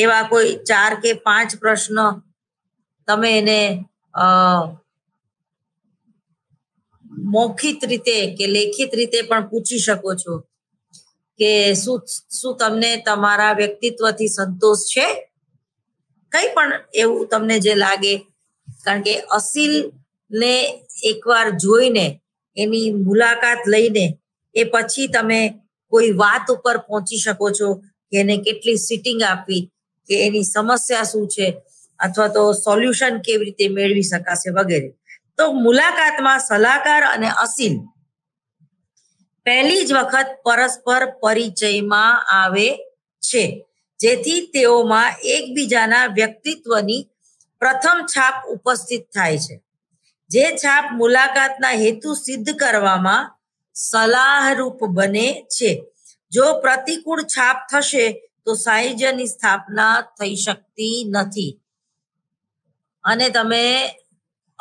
એવા કોઈ ચાર કે પાંચ પ્રશ્ન તમે એને મૌખિત રીતે કે લેખિત રીતે પણ પૂછી શકો છો કે શું શું તમને તમારા વ્યક્તિત્વથી સંતોષ છે કંઈ પણ એવું તમને જે લાગે કારણ કે અસીલને એકવાર જોઈને એની મુલાકાત લઈને એ પછી તમે કોઈ વાત ઉપર પહોંચી શકો છો કે એને કેટલી સિટિંગ આપવી કે એની સમસ્યા શું છે અથવા તો સોલ્યુશન કેવી રીતે મેળવી શકાશે વગેરે તો મુલાકાતમાં સલાહકાર અને અસીન પહેલી જ વખત પરસ્પર પરિચયમાં આવે છે જેથી તેઓમાં એકબીજાના વ્યક્તિત્વની પ્રથમ છાપ ઉપસ્થિત થાય છે જે છાપ મુલાકાતના હેતુ સિદ્ધ કરવામાં સલાહરૂપ બને છે જો પ્રતિકૂળ છાપ થશે તો સાહિત્યની સ્થાપના થઈ શકતી નથી અને તમે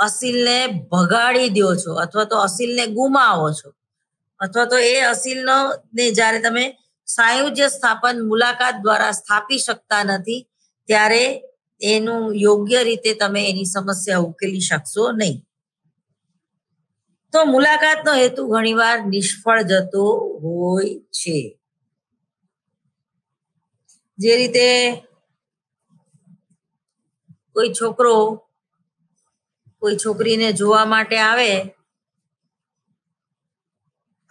અસીલને ભગાડી દો છો અથવા તો અસીલને ગુમાવો છો અથવા તો એ અસીલનો ને જ્યારે તમે સાયુજ્ય સ્થાપન મુલાકાત દ્વારા સ્થાપી શકતા નથી ત્યારે એનું યોગ્ય રીતે તમે એની સમસ્યા ઉકેલી શકશો નહીં તો મુલાકાતનો હેતુ ઘણીવાર નિષ્ફળ જતો હોય છે જે રીતે કોઈ છોકરો કોઈ છોકરીને જોવા માટે આવે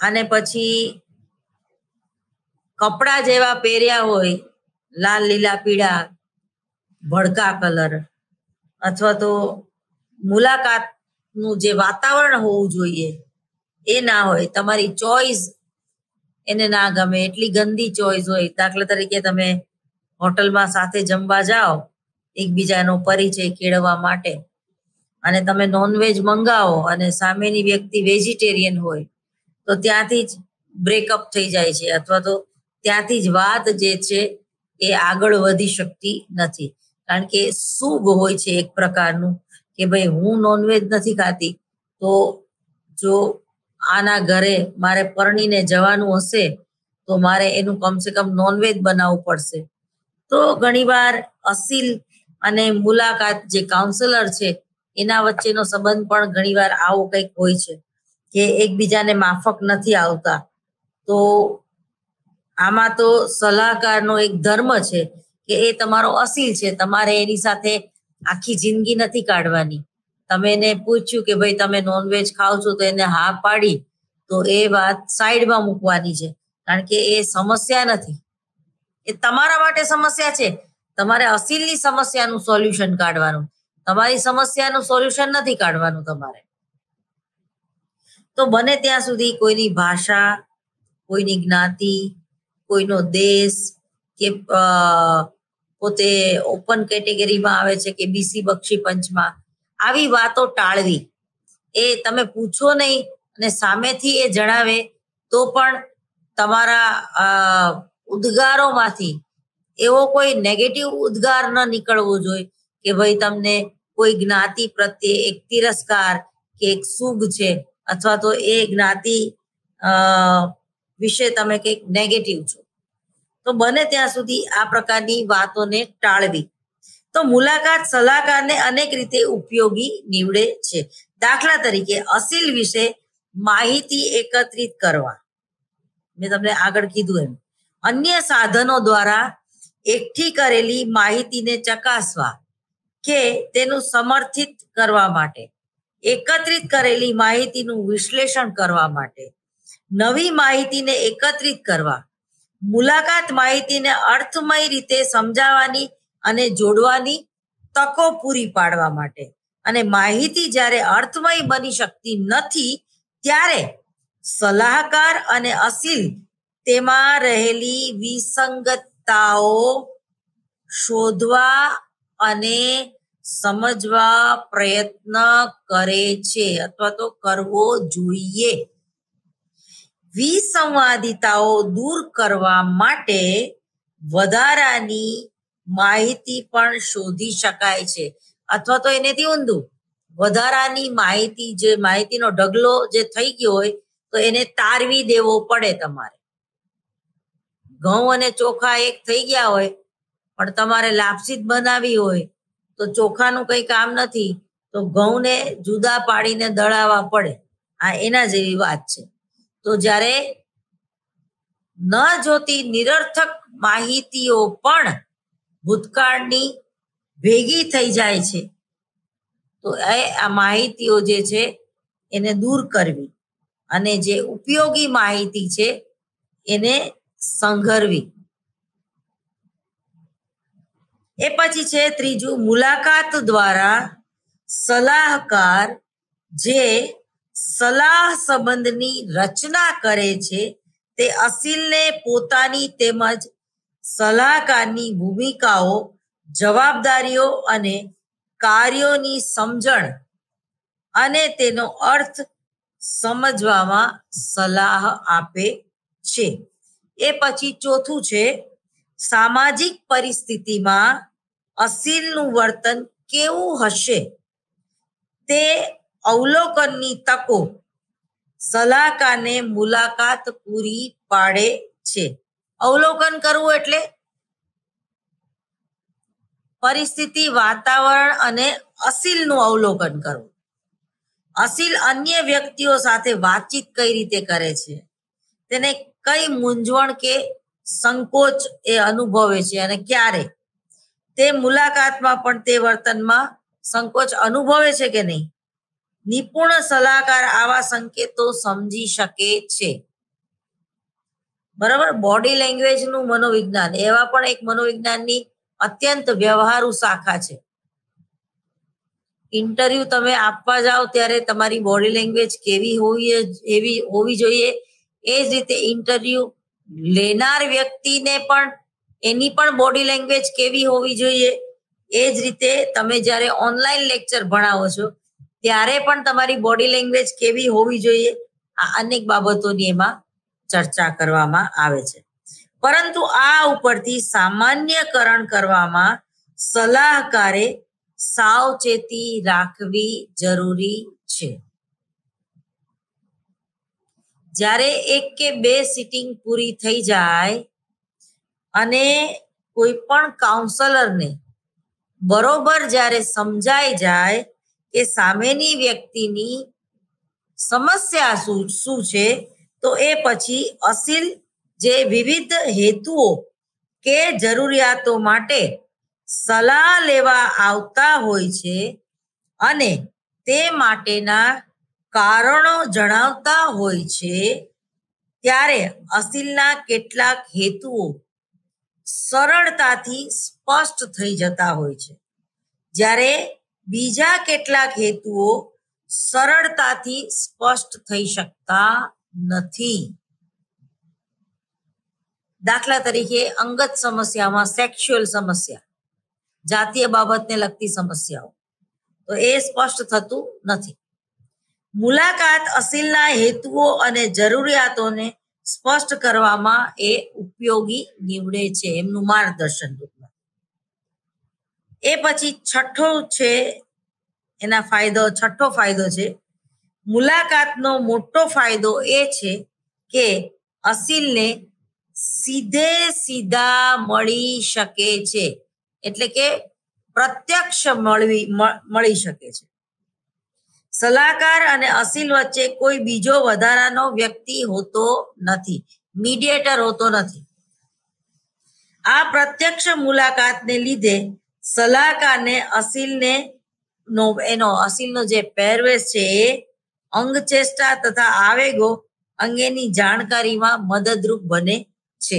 અને પછી કપડા જેવા પહેર્યા હોય લાલ લીલા પીળા ભડકા કલર અથવા તો મુલાકાતનું જે વાતાવરણ હોવું જોઈએ એ ના હોય તમારી ચોઈસ એને ના ગમે એટલી ગંદી ચોઈસ હોય દાખલા તરીકે તમે હોટલમાં સાથે જમવા જાઓ એકબીજાનો પરિચય કેળવવા માટે અને તમે નોનવેજ મંગાવો અને સામેની વ્યક્તિ વેજીટેરિયન હોય તો ત્યાંથી જ બ્રેકઅપ થઈ જાય છે અથવા તો ત્યાંથી જ વાત જે છે એ આગળ વધી શકતી નથી કારણ કે સુગ હોય છે એક પ્રકારનું કે ભાઈ હું નોનવેજ નથી ખાતી તો જો આના ઘરે મારે પરણીને જવાનું હશે તો મારે એનું કમસે કમ નોનવેજ બનાવવું પડશે તો ઘણીવાર અસીલ અને મુલાકાત જે કાઉન્સેલર છે એના વચ્ચેનો સંબંધ પણ ઘણીવાર આવો કંઈક હોય છે કે એકબીજાને માફક નથી આવતા તો આમાં તો સલાહકારનો એક ધર્મ છે કે એ તમારો અસીલ છે તમારે એની સાથે આખી જિંદગી નથી કાઢવાની તમે એને પૂછ્યું કે ભાઈ તમે નોનવેજ ખાવ છો તો એને હા પાડી તો એ વાત સાઈડમાં મૂકવાની છે કારણ કે એ સમસ્યા નથી એ તમારા માટે સમસ્યા છે તમારે અસીલની સમસ્યાનું સોલ્યુશન કાઢવાનું તમારી સમસ્યાનું સોલ્યુશન નથી કાઢવાનું તમારે તો બને ત્યાં સુધી કોઈની ભાષા કોઈની જ્ઞાતિ કોઈનો દેશ કે પોતે ઓપન કેટેગરીમાં આવે છે કે બીસી બક્ષી પંચમાં આવી વાતો ટાળવી એ તમે પૂછો નહીં અને સામેથી એ જણાવે તો પણ તમારા ઉદ્ગારોમાંથી એવો કોઈ નેગેટિવ ઉદ્ગાર ન નીકળવો જોઈએ કે ભાઈ તમને કોઈ જ્ઞાતિ પ્રત્યે એક તિરસ્કાર કે એક સુગ છે અથવા તો એ જ્ઞાતિ વિશે તમે કંઈક નેગેટિવ છો તો બને ત્યાં સુધી આ પ્રકારની વાતોને ટાળવી તો મુલાકાત સલાહકારને અનેક રીતે ઉપયોગી નીવડે છે દાખલા તરીકે અસીલ વિશે માહિતી એકત્રિત કરવા મેં તમને આગળ કીધું એમ અન્ય સાધનો દ્વારા એકઠી કરેલી માહિતીને ચકાસવા કે તેનું સમર્થિત કરવા માટે એકત્રિત કરેલી માહિતીનું વિશ્લેષણ કરવા માટે નવી માહિતીને એકત્રિત કરવા મુલાકાત માહિતીને અર્થમય રીતે સમજાવવાની અને જોડવાની તકો પૂરી પાડવા માટે અને માહિતી જ્યારે અર્થમય બની શકતી નથી ત્યારે સલાહકાર અને અસીલ તેમાં રહેલી વિસંગતતાઓ શોધવા અને સમજવા પ્રયત્ન કરે છે અથવા તો કરવો જોઈએ વિસંવાદિતાઓ દૂર કરવા માટે વધારાની માહિતી પણ શોધી શકાય છે અથવા તો એનેથી ઊંધું વધારાની માહિતી જે માહિતીનો ઢગલો જે થઈ ગયો હોય તો એને તારવી દેવો પડે તમારે ઘઉં અને ચોખા એક થઈ ગયા હોય પણ તમારે લાપસી બનાવી હોય તો ચોખાનું કંઈ કામ નથી તો ઘઉંને જુદા પાડીને દળાવા પડે આ એના જેવી વાત છે તો જ્યારે ન જોતી નિરર્થક માહિતીઓ પણ ભૂતકાળની ભેગી થઈ જાય છે તો એ આ માહિતીઓ જે છે એને દૂર કરવી અને જે ઉપયોગી માહિતી છે એને સંઘરવી એ પછી છે ત્રીજું મુલાકાત દ્વારા સલાહકાર જે સલાહ સંબંધની રચના કરે છે તે અસીલને પોતાની તેમજ સલાહકારની ભૂમિકાઓ જવાબદારીઓ અને કાર્યોની સમજણ અને તેનો અર્થ સમજવામાં સલાહ આપે છે એ પછી ચોથું છે સામાજિક પરિસ્થિતિમાં અસીલનું વર્તન કેવું હશે તે અવલોકનની તકો સલાહકારને મુલાકાત પૂરી પાડે છે અવલોકન કરવું એટલે પરિસ્થિતિ વાતાવરણ અને અસીલનું અવલોકન કરવું અસીલ અન્ય વ્યક્તિઓ સાથે વાતચીત કઈ રીતે કરે છે તેને કઈ મૂંઝવણ કે સંકોચ એ અનુભવે છે અને ક્યારે તે મુલાકાતમાં પણ તે વર્તનમાં સંકોચ અનુભવે છે કે નહીં નિપુણ સલાહકાર આવા સંકેતો સમજી શકે છે બરાબર બોડી લેંગ્વેજનું મનોવિજ્ઞાન એવા પણ એક મનોવિજ્ઞાનની અત્યંત વ્યવહારુ શાખા છે ઇન્ટરવ્યુ તમે આપવા જાઓ ત્યારે તમારી બોડી લેંગ્વેજ કેવી હોવી એવી હોવી જોઈએ એ જ રીતે ઇન્ટરવ્યુ લેનાર વ્યક્તિને પણ એની પણ બોડી લેંગ્વેજ કેવી હોવી જોઈએ એ જ રીતે તમે જ્યારે ઓનલાઈન લેક્ચર ભણાવો છો ત્યારે પણ તમારી બોડી લેંગ્વેજ કેવી હોવી જોઈએ આ અનેક બાબતોની એમાં ચર્ચા કરવામાં આવે છે પરંતુ આ ઉપરથી સામાન્યકરણ કરવામાં સલાહકારે સાવચેતી રાખવી જરૂરી છે જ્યારે એક કે બે સિટિંગ પૂરી થઈ જાય અને કોઈ પણ કાઉન્સલરને બરોબર જ્યારે સમજાઈ જાય કે સામેની વ્યક્તિની સમસ્યા શું શું છે તો એ પછી અસીલ જે વિવિધ હેતુઓ કે જરૂરિયાતો માટે સલાહ લેવા આવતા હોય છે અને તે માટેના કારણો જણાવતા હોય છે ત્યારે અસીલના કેટલાક હેતુઓ સરળતાથી સ્પષ્ટ થઈ જતા હોય છે જ્યારે બીજા કેટલાક હેતુઓ સરળતાથી સ્પષ્ટ થઈ શકતા નથી દાખલા તરીકે અંગત સમસ્યામાં સેક્સ્યુઅલ સમસ્યા જાતીય બાબતને લગતી સમસ્યાઓ તો એ સ્પષ્ટ થતું નથી મુલાકાત અસીલના હેતુઓ અને જરૂરિયાતોને સ્પષ્ટ કરવામાં એ ઉપયોગી નીવડે છે એમનું માર્ગદર્શન રૂપમાં એ પછી છઠ્ઠો છે એના ફાયદો છઠ્ઠો ફાયદો છે મુલાકાતનો મોટો ફાયદો એ છે કે અસીલને સીધે સીધા મળી શકે છે એટલે કે પ્રત્યક્ષ મળવી મળી શકે છે સલાહકાર અને અસીલ વચ્ચે કોઈ બીજો વધારાનો વ્યક્તિ હોતો નથી મીડિયેટર હોતો નથી આ પ્રત્યક્ષ મુલાકાતને લીધે સલાહકારને અસીલને નો એનો અસીલનો જે પહેરવેશ છે એ અંગચેષ્ટા તથા આવેગો અંગેની જાણકારીમાં મદદરૂપ બને છે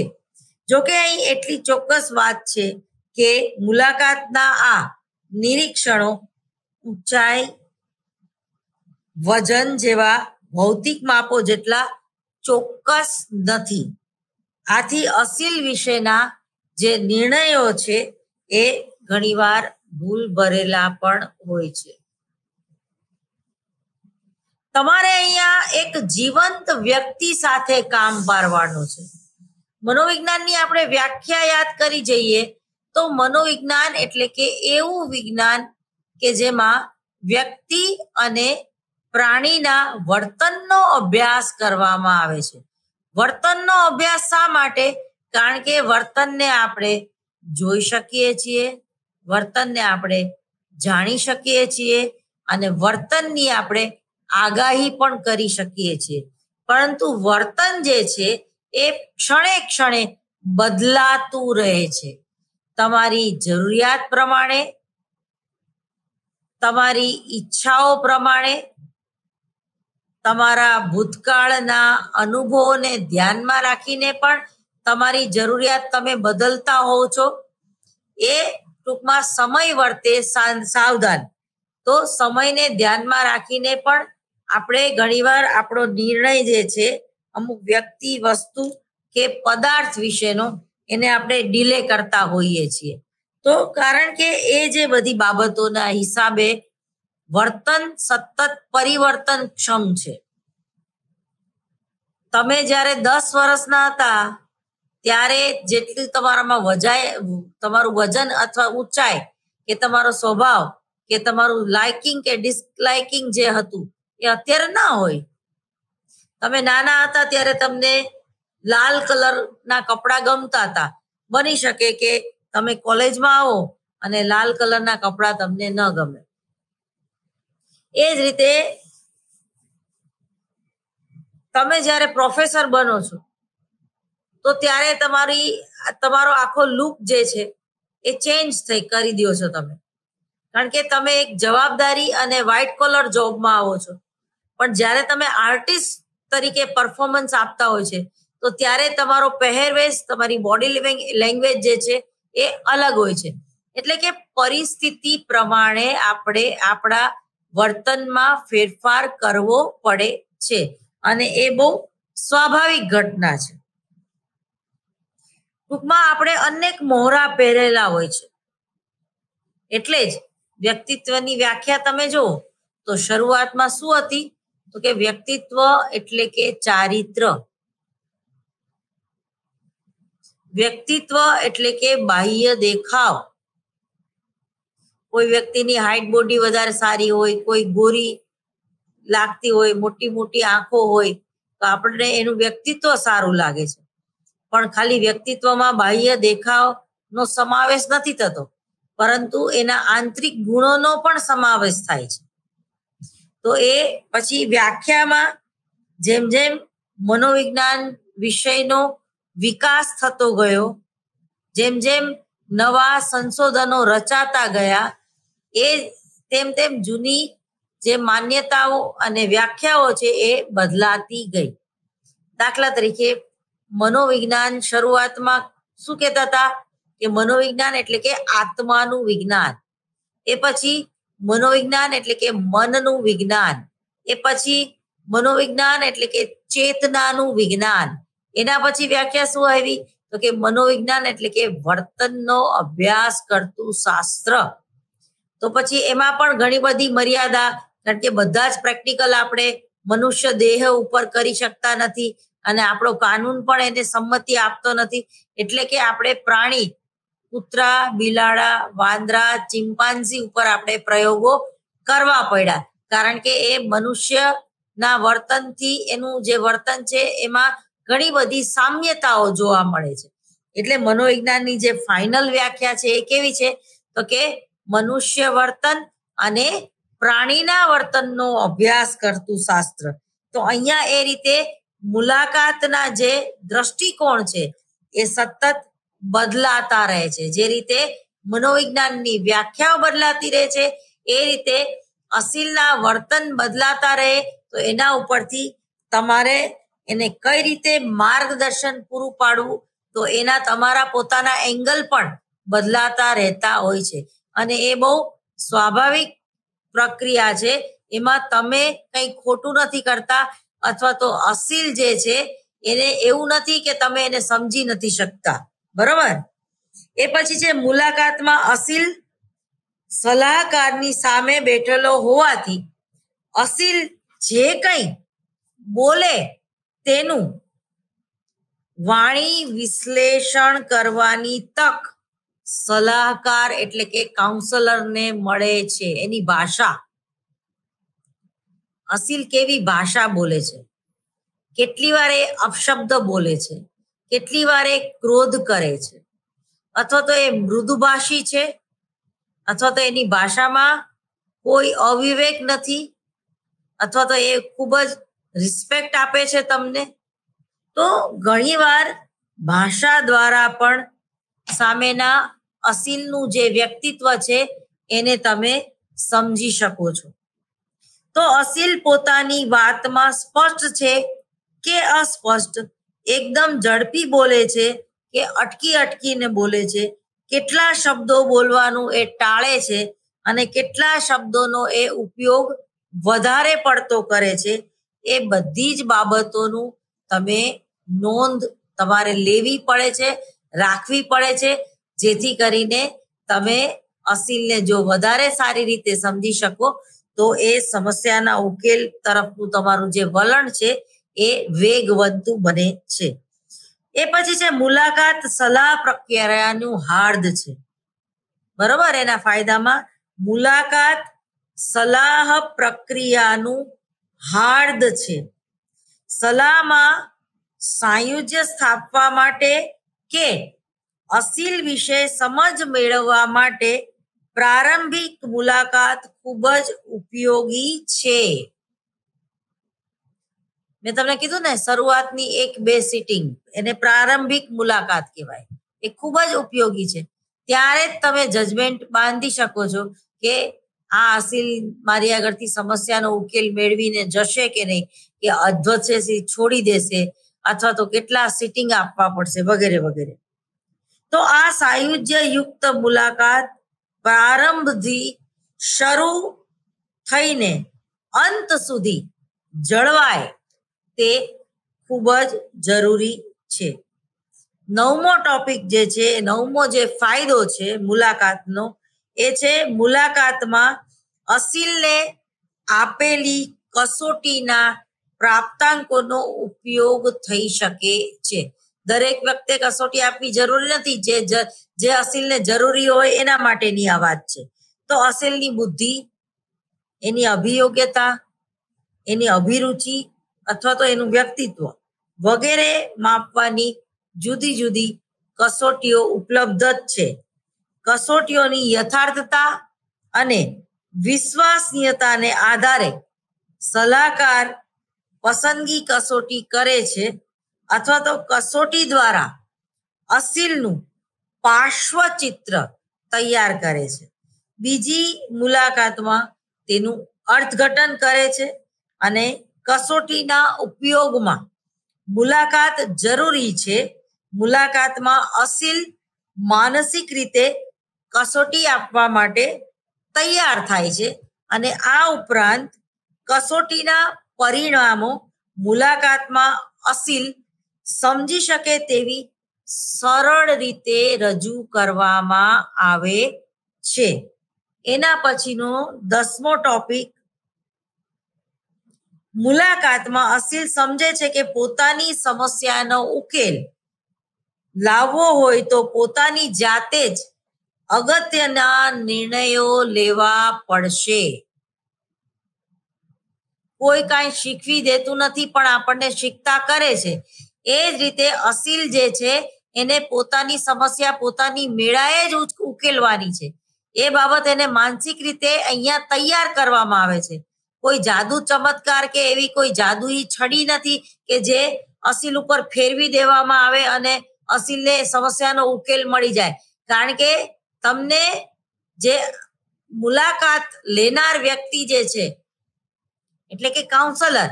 જોકે અહીં એટલી ચોક્કસ વાત છે કે મુલાકાતના આ નિરીક્ષણો ઊંચાઈ વજન જેવા ભૌતિક માપો જેટલા ચોક્કસ નથી આથી અસીલ વિશેના જે નિર્ણયો છે એ ઘણીવાર ભૂલ ભરેલા પણ હોય છે તમારે અહીંયા એક જીવંત વ્યક્તિ સાથે કામ પારવાનું છે મનોવિજ્ઞાનની આપણે વ્યાખ્યા યાદ કરી જઈએ તો મનોવિજ્ઞાન એટલે કે એવું વિજ્ઞાન કે જેમાં વ્યક્તિ અને પ્રાણીના વર્તનનો અભ્યાસ કરવામાં આવે છે વર્તનનો અભ્યાસ શા માટે કારણ કે વર્તનને આપણે જોઈ શકીએ છીએ વર્તનને આપણે જાણી શકીએ છીએ અને વર્તનની આપણે આગાહી પણ કરી શકીએ છીએ પરંતુ વર્તન જે છે એ ક્ષણે ક્ષણે બદલાતું રહે છે તમારી જરૂરિયાત પ્રમાણે તમારી ઈચ્છાઓ પ્રમાણે તમારા ભૂતકાળના અનુભવોને ધ્યાનમાં રાખીને પણ તમારી જરૂરિયાત તમે બદલતા હોવ છો એ ટૂંકમાં સમય વર્તે સાવધાન તો સમયને ધ્યાનમાં રાખીને પણ આપણે ઘણીવાર આપણો નિર્ણય જે છે અમુક વ્યક્તિ વસ્તુ કે પદાર્થ વિશેનો એને આપણે ડિલે કરતા હોઈએ છીએ તો કારણ કે એ જે બધી બાબતોના હિસાબે વર્તન સતત પરિવર્તનક્ષમ છે તમે જ્યારે દસ વર્ષના હતા ત્યારે જેટલી તમારામાં વજાય તમારું વજન અથવા ઊંચાઈ કે તમારો સ્વભાવ કે તમારું લાઇકિંગ કે ડિસલાઇકિંગ જે હતું એ અત્યારે ના હોય તમે નાના હતા ત્યારે તમને લાલ કલરના કપડાં ગમતા હતા બની શકે કે તમે કોલેજમાં આવો અને લાલ કલરના કપડાં તમને ન ગમે એ જ રીતે તમે જ્યારે પ્રોફેસર બનો છો તો ત્યારે તમારી તમારો આખો લુક જે છે એ ચેન્જ થઈ કરી દો છો તમે કારણ કે તમે એક જવાબદારી અને વ્હાઇટ કોલર જોબમાં આવો છો પણ જ્યારે તમે આર્ટિસ્ટ તરીકે પરફોર્મન્સ આપતા હોય છે તો ત્યારે તમારો પહેરવેશ તમારી બોડી લેંગ્વેજ જે છે એ અલગ હોય છે એટલે કે પરિસ્થિતિ પ્રમાણે આપણે આપણા વર્તનમાં ફેરફાર કરવો પડે છે અને એ બહુ સ્વાભાવિક ઘટના છે ટૂંકમાં આપણે અનેક મોહરા પહેરેલા હોય છે એટલે જ વ્યક્તિત્વની વ્યાખ્યા તમે જુઓ તો શરૂઆતમાં શું હતી તો કે વ્યક્તિત્વ એટલે કે ચારિત્ર વ્યક્તિત્વ એટલે કે બાહ્ય દેખાવ કોઈ વ્યક્તિની હાઈટ બોડી વધારે સારી હોય કોઈ ગોરી લાગતી હોય મોટી મોટી આંખો હોય તો આપણને એનું વ્યક્તિત્વ સારું લાગે છે પણ ખાલી વ્યક્તિત્વમાં બાહ્ય દેખાવનો સમાવેશ નથી થતો પરંતુ એના આંતરિક ગુણોનો પણ સમાવેશ થાય છે તો એ પછી વ્યાખ્યામાં જેમ જેમ મનોવિજ્ઞાન વિષયનો વિકાસ થતો ગયો જેમ જેમ નવા સંશોધનો રચાતા ગયા એ તેમ તેમ જૂની જે માન્યતાઓ અને વ્યાખ્યાઓ છે એ બદલાતી ગઈ દાખલા તરીકે મનોવિજ્ઞાન શરૂઆતમાં શું કહેતા હતા કે મનોવિજ્ઞાન એટલે કે આત્માનું વિજ્ઞાન એ પછી મનોવિજ્ઞાન એટલે કે મનનું વિજ્ઞાન એ પછી મનોવિજ્ઞાન એટલે કે ચેતનાનું વિજ્ઞાન એના પછી વ્યાખ્યા શું આવી તો કે મનોવિજ્ઞાન એટલે કે વર્તનનો અભ્યાસ કરતું શાસ્ત્ર તો પછી એમાં પણ ઘણી બધી મર્યાદા કારણ કે બધા જ પ્રેક્ટિકલ આપણે મનુષ્ય દેહ ઉપર કરી શકતા નથી અને આપણો કાનૂન પણ એને સંમતિ આપતો નથી એટલે કે આપણે પ્રાણી કૂતરા બિલાડા વાંદરા ચિમ્પાન્ઝી ઉપર આપણે પ્રયોગો કરવા પડ્યા કારણ કે એ મનુષ્યના વર્તનથી એનું જે વર્તન છે એમાં ઘણી બધી સામ્યતાઓ જોવા મળે છે એટલે મનોવિજ્ઞાનની જે ફાઇનલ વ્યાખ્યા છે એ કેવી છે તો કે મનુષ્ય વર્તન અને પ્રાણીના વર્તનનો અભ્યાસ કરતું શાસ્ત્ર તો અહીંયા એ રીતે મુલાકાતના જે દ્રષ્ટિકોણ છે એ સતત બદલાતા રહે છે જે રીતે મનોવિજ્ઞાનની વ્યાખ્યાઓ બદલાતી રહે છે એ રીતે અસીલના વર્તન બદલાતા રહે તો એના ઉપરથી તમારે એને કઈ રીતે માર્ગદર્શન પૂરું પાડવું તો એના તમારા પોતાના એંગલ પણ બદલાતા રહેતા હોય છે અને એ બહુ સ્વાભાવિક પ્રક્રિયા છે એમાં તમે કંઈ ખોટું નથી કરતા અથવા તો અસીલ જે છે એને એવું નથી કે તમે એને સમજી નથી શકતા બરોબર એ પછી છે મુલાકાતમાં અસીલ સલાહકારની સામે બેઠેલો હોવાથી અસીલ જે કંઈ બોલે તેનું વાણી વિશ્લેષણ કરવાની તક સલાહકાર એટલે કે કાઉન્સલરને મળે છે એની ભાષા અસીલ કેવી ભાષા બોલે છે કેટલી વાર એ અપશબ્દ બોલે છે કેટલી વાર એ ક્રોધ કરે છે અથવા તો એ મૃદુભાષી છે અથવા તો એની ભાષામાં કોઈ અવિવેક નથી અથવા તો એ ખૂબ જ રિસ્પેક્ટ આપે છે તમને તો ઘણીવાર ભાષા દ્વારા પણ સામેના અસીલનું જે વ્યક્તિત્વ છે એને તમે સમજી શકો છો તો અસીલ પોતાની વાતમાં સ્પષ્ટ છે કે અસ્પષ્ટ એકદમ ઝડપી બોલે છે કે અટકી અટકીને બોલે છે કેટલા શબ્દો બોલવાનું એ ટાળે છે અને કેટલા શબ્દોનો એ ઉપયોગ વધારે પડતો કરે છે એ બધી જ બાબતોનું તમે નોંધ તમારે લેવી પડે છે રાખવી પડે છે જેથી કરીને તમે અસીલને જો વધારે સારી રીતે સમજી શકો તો એ સમસ્યાના ઉકેલ તરફનું તમારું જે વલણ છે એ વેગવંતું બને છે એ પછી છે મુલાકાત સલાહ પ્રક્રિયાનું હાર્દ છે બરોબર એના ફાયદામાં મુલાકાત સલાહ પ્રક્રિયાનું હાર્દ છે સલાહમાં સાયુજ્ય સ્થાપવા માટે કે અસીલ વિશે સમજ મેળવવા માટે પ્રારંભિક મુલાકાત ખૂબ જ ઉપયોગી છે મેં તમને કીધું ને શરૂઆતની એક બે સિટિંગ એને પ્રારંભિક મુલાકાત કહેવાય એ ખૂબ જ ઉપયોગી છે ત્યારે જ તમે જજમેન્ટ બાંધી શકો છો કે આ અસીલ મારી આગળથી સમસ્યાનો ઉકેલ મેળવીને જશે કે નહીં કે અધ્વશે છોડી દેશે અથવા તો કેટલા સિટિંગ આપવા પડશે વગેરે વગેરે તો આ સાયુજ્ય યુક્ત મુલાકાત પ્રારંભથી શરૂ થઈને અંત સુધી જળવાય તે ખૂબ જ જરૂરી છે નવમો ટોપિક જે છે નવમો જે ફાયદો છે મુલાકાતનો એ છે મુલાકાતમાં અસીલને આપેલી કસોટીના પ્રાપ્તાંકોનો ઉપયોગ થઈ શકે છે દરેક વ્યક્તિએ કસોટી આપવી જરૂરી નથી જે જે અસીલને જરૂરી હોય એના માટેની આ વાત છે તો અસીલની બુદ્ધિ એની અભિયોગ્યતા એની અભિરુચિ અથવા તો એનું વ્યક્તિત્વ વગેરે માપવાની જુદી જુદી કસોટીઓ ઉપલબ્ધ જ છે કસોટીઓની યથાર્થતા અને વિશ્વસનીયતાને આધારે સલાહકાર પસંદગી કસોટી કરે છે અથવા તો કસોટી દ્વારા અસીલનું પાર્શ્વ ચિત્ર તૈયાર કરે છે બીજી મુલાકાતમાં તેનું અર્થઘટન કરે છે અને કસોટીના ઉપયોગમાં મુલાકાત જરૂરી છે મુલાકાતમાં અસીલ માનસિક રીતે કસોટી આપવા માટે તૈયાર થાય છે અને આ ઉપરાંત કસોટીના પરિણામો મુલાકાતમાં અસીલ સમજી શકે તેવી સરળ રીતે રજૂ કરવામાં આવે છે એના પછીનો દસમો ટોપિક મુલાકાતમાં અસીલ સમજે છે કે પોતાની સમસ્યાનો ઉકેલ લાવવો હોય તો પોતાની જાતે જ અગત્યના નિર્ણયો લેવા પડશે કોઈ કાંઈ શીખવી દેતું નથી પણ આપણને શીખતા કરે છે એ જ રીતે અસીલ જે છે એને પોતાની સમસ્યા પોતાની મેળાએ જ ઉકેલવાની છે એ બાબત એને માનસિક રીતે અહીંયા તૈયાર કરવામાં આવે છે કોઈ જાદુ ચમત્કાર કે એવી કોઈ જાદુઈ છડી નથી કે જે અસીલ ઉપર ફેરવી દેવામાં આવે અને અસીલને સમસ્યાનો ઉકેલ મળી જાય કારણ કે તમને જે મુલાકાત લેનાર વ્યક્તિ જે છે એટલે કે કાઉન્સલર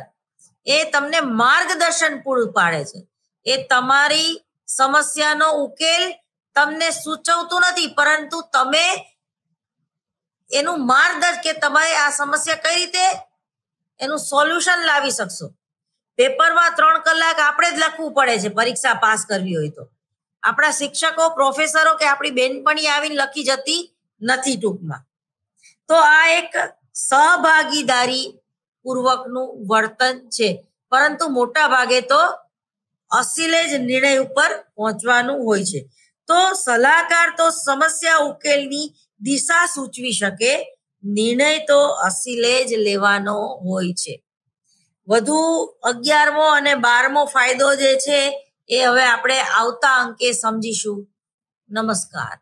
એ તમને માર્ગદર્શન પૂરું પાડે છે એ તમારી સમસ્યાનો ઉકેલ તમને સૂચવતું નથી પરંતુ તમે એનું માર્ગદર્શન કે તમારે આ સમસ્યા કઈ રીતે એનું સોલ્યુશન લાવી શકશો પેપરમાં ત્રણ કલાક આપણે જ લખવું પડે છે પરીક્ષા પાસ કરવી હોય તો આપણા શિક્ષકો પ્રોફેસરો કે આપણી બેનપણી આવીને લખી જતી નથી ટૂંકમાં તો આ એક સહભાગીદારી પૂર્વકનું વર્તન છે પરંતુ મોટા ભાગે તો અસીલે જ નિર્ણય ઉપર પહોંચવાનું હોય છે તો સલાહકાર તો સમસ્યા ઉકેલની દિશા સૂચવી શકે નિર્ણય તો અસીલે જ લેવાનો હોય છે વધુ અગિયારમો અને બારમો ફાયદો જે છે એ હવે આપણે આવતા અંકે સમજીશું નમસ્કાર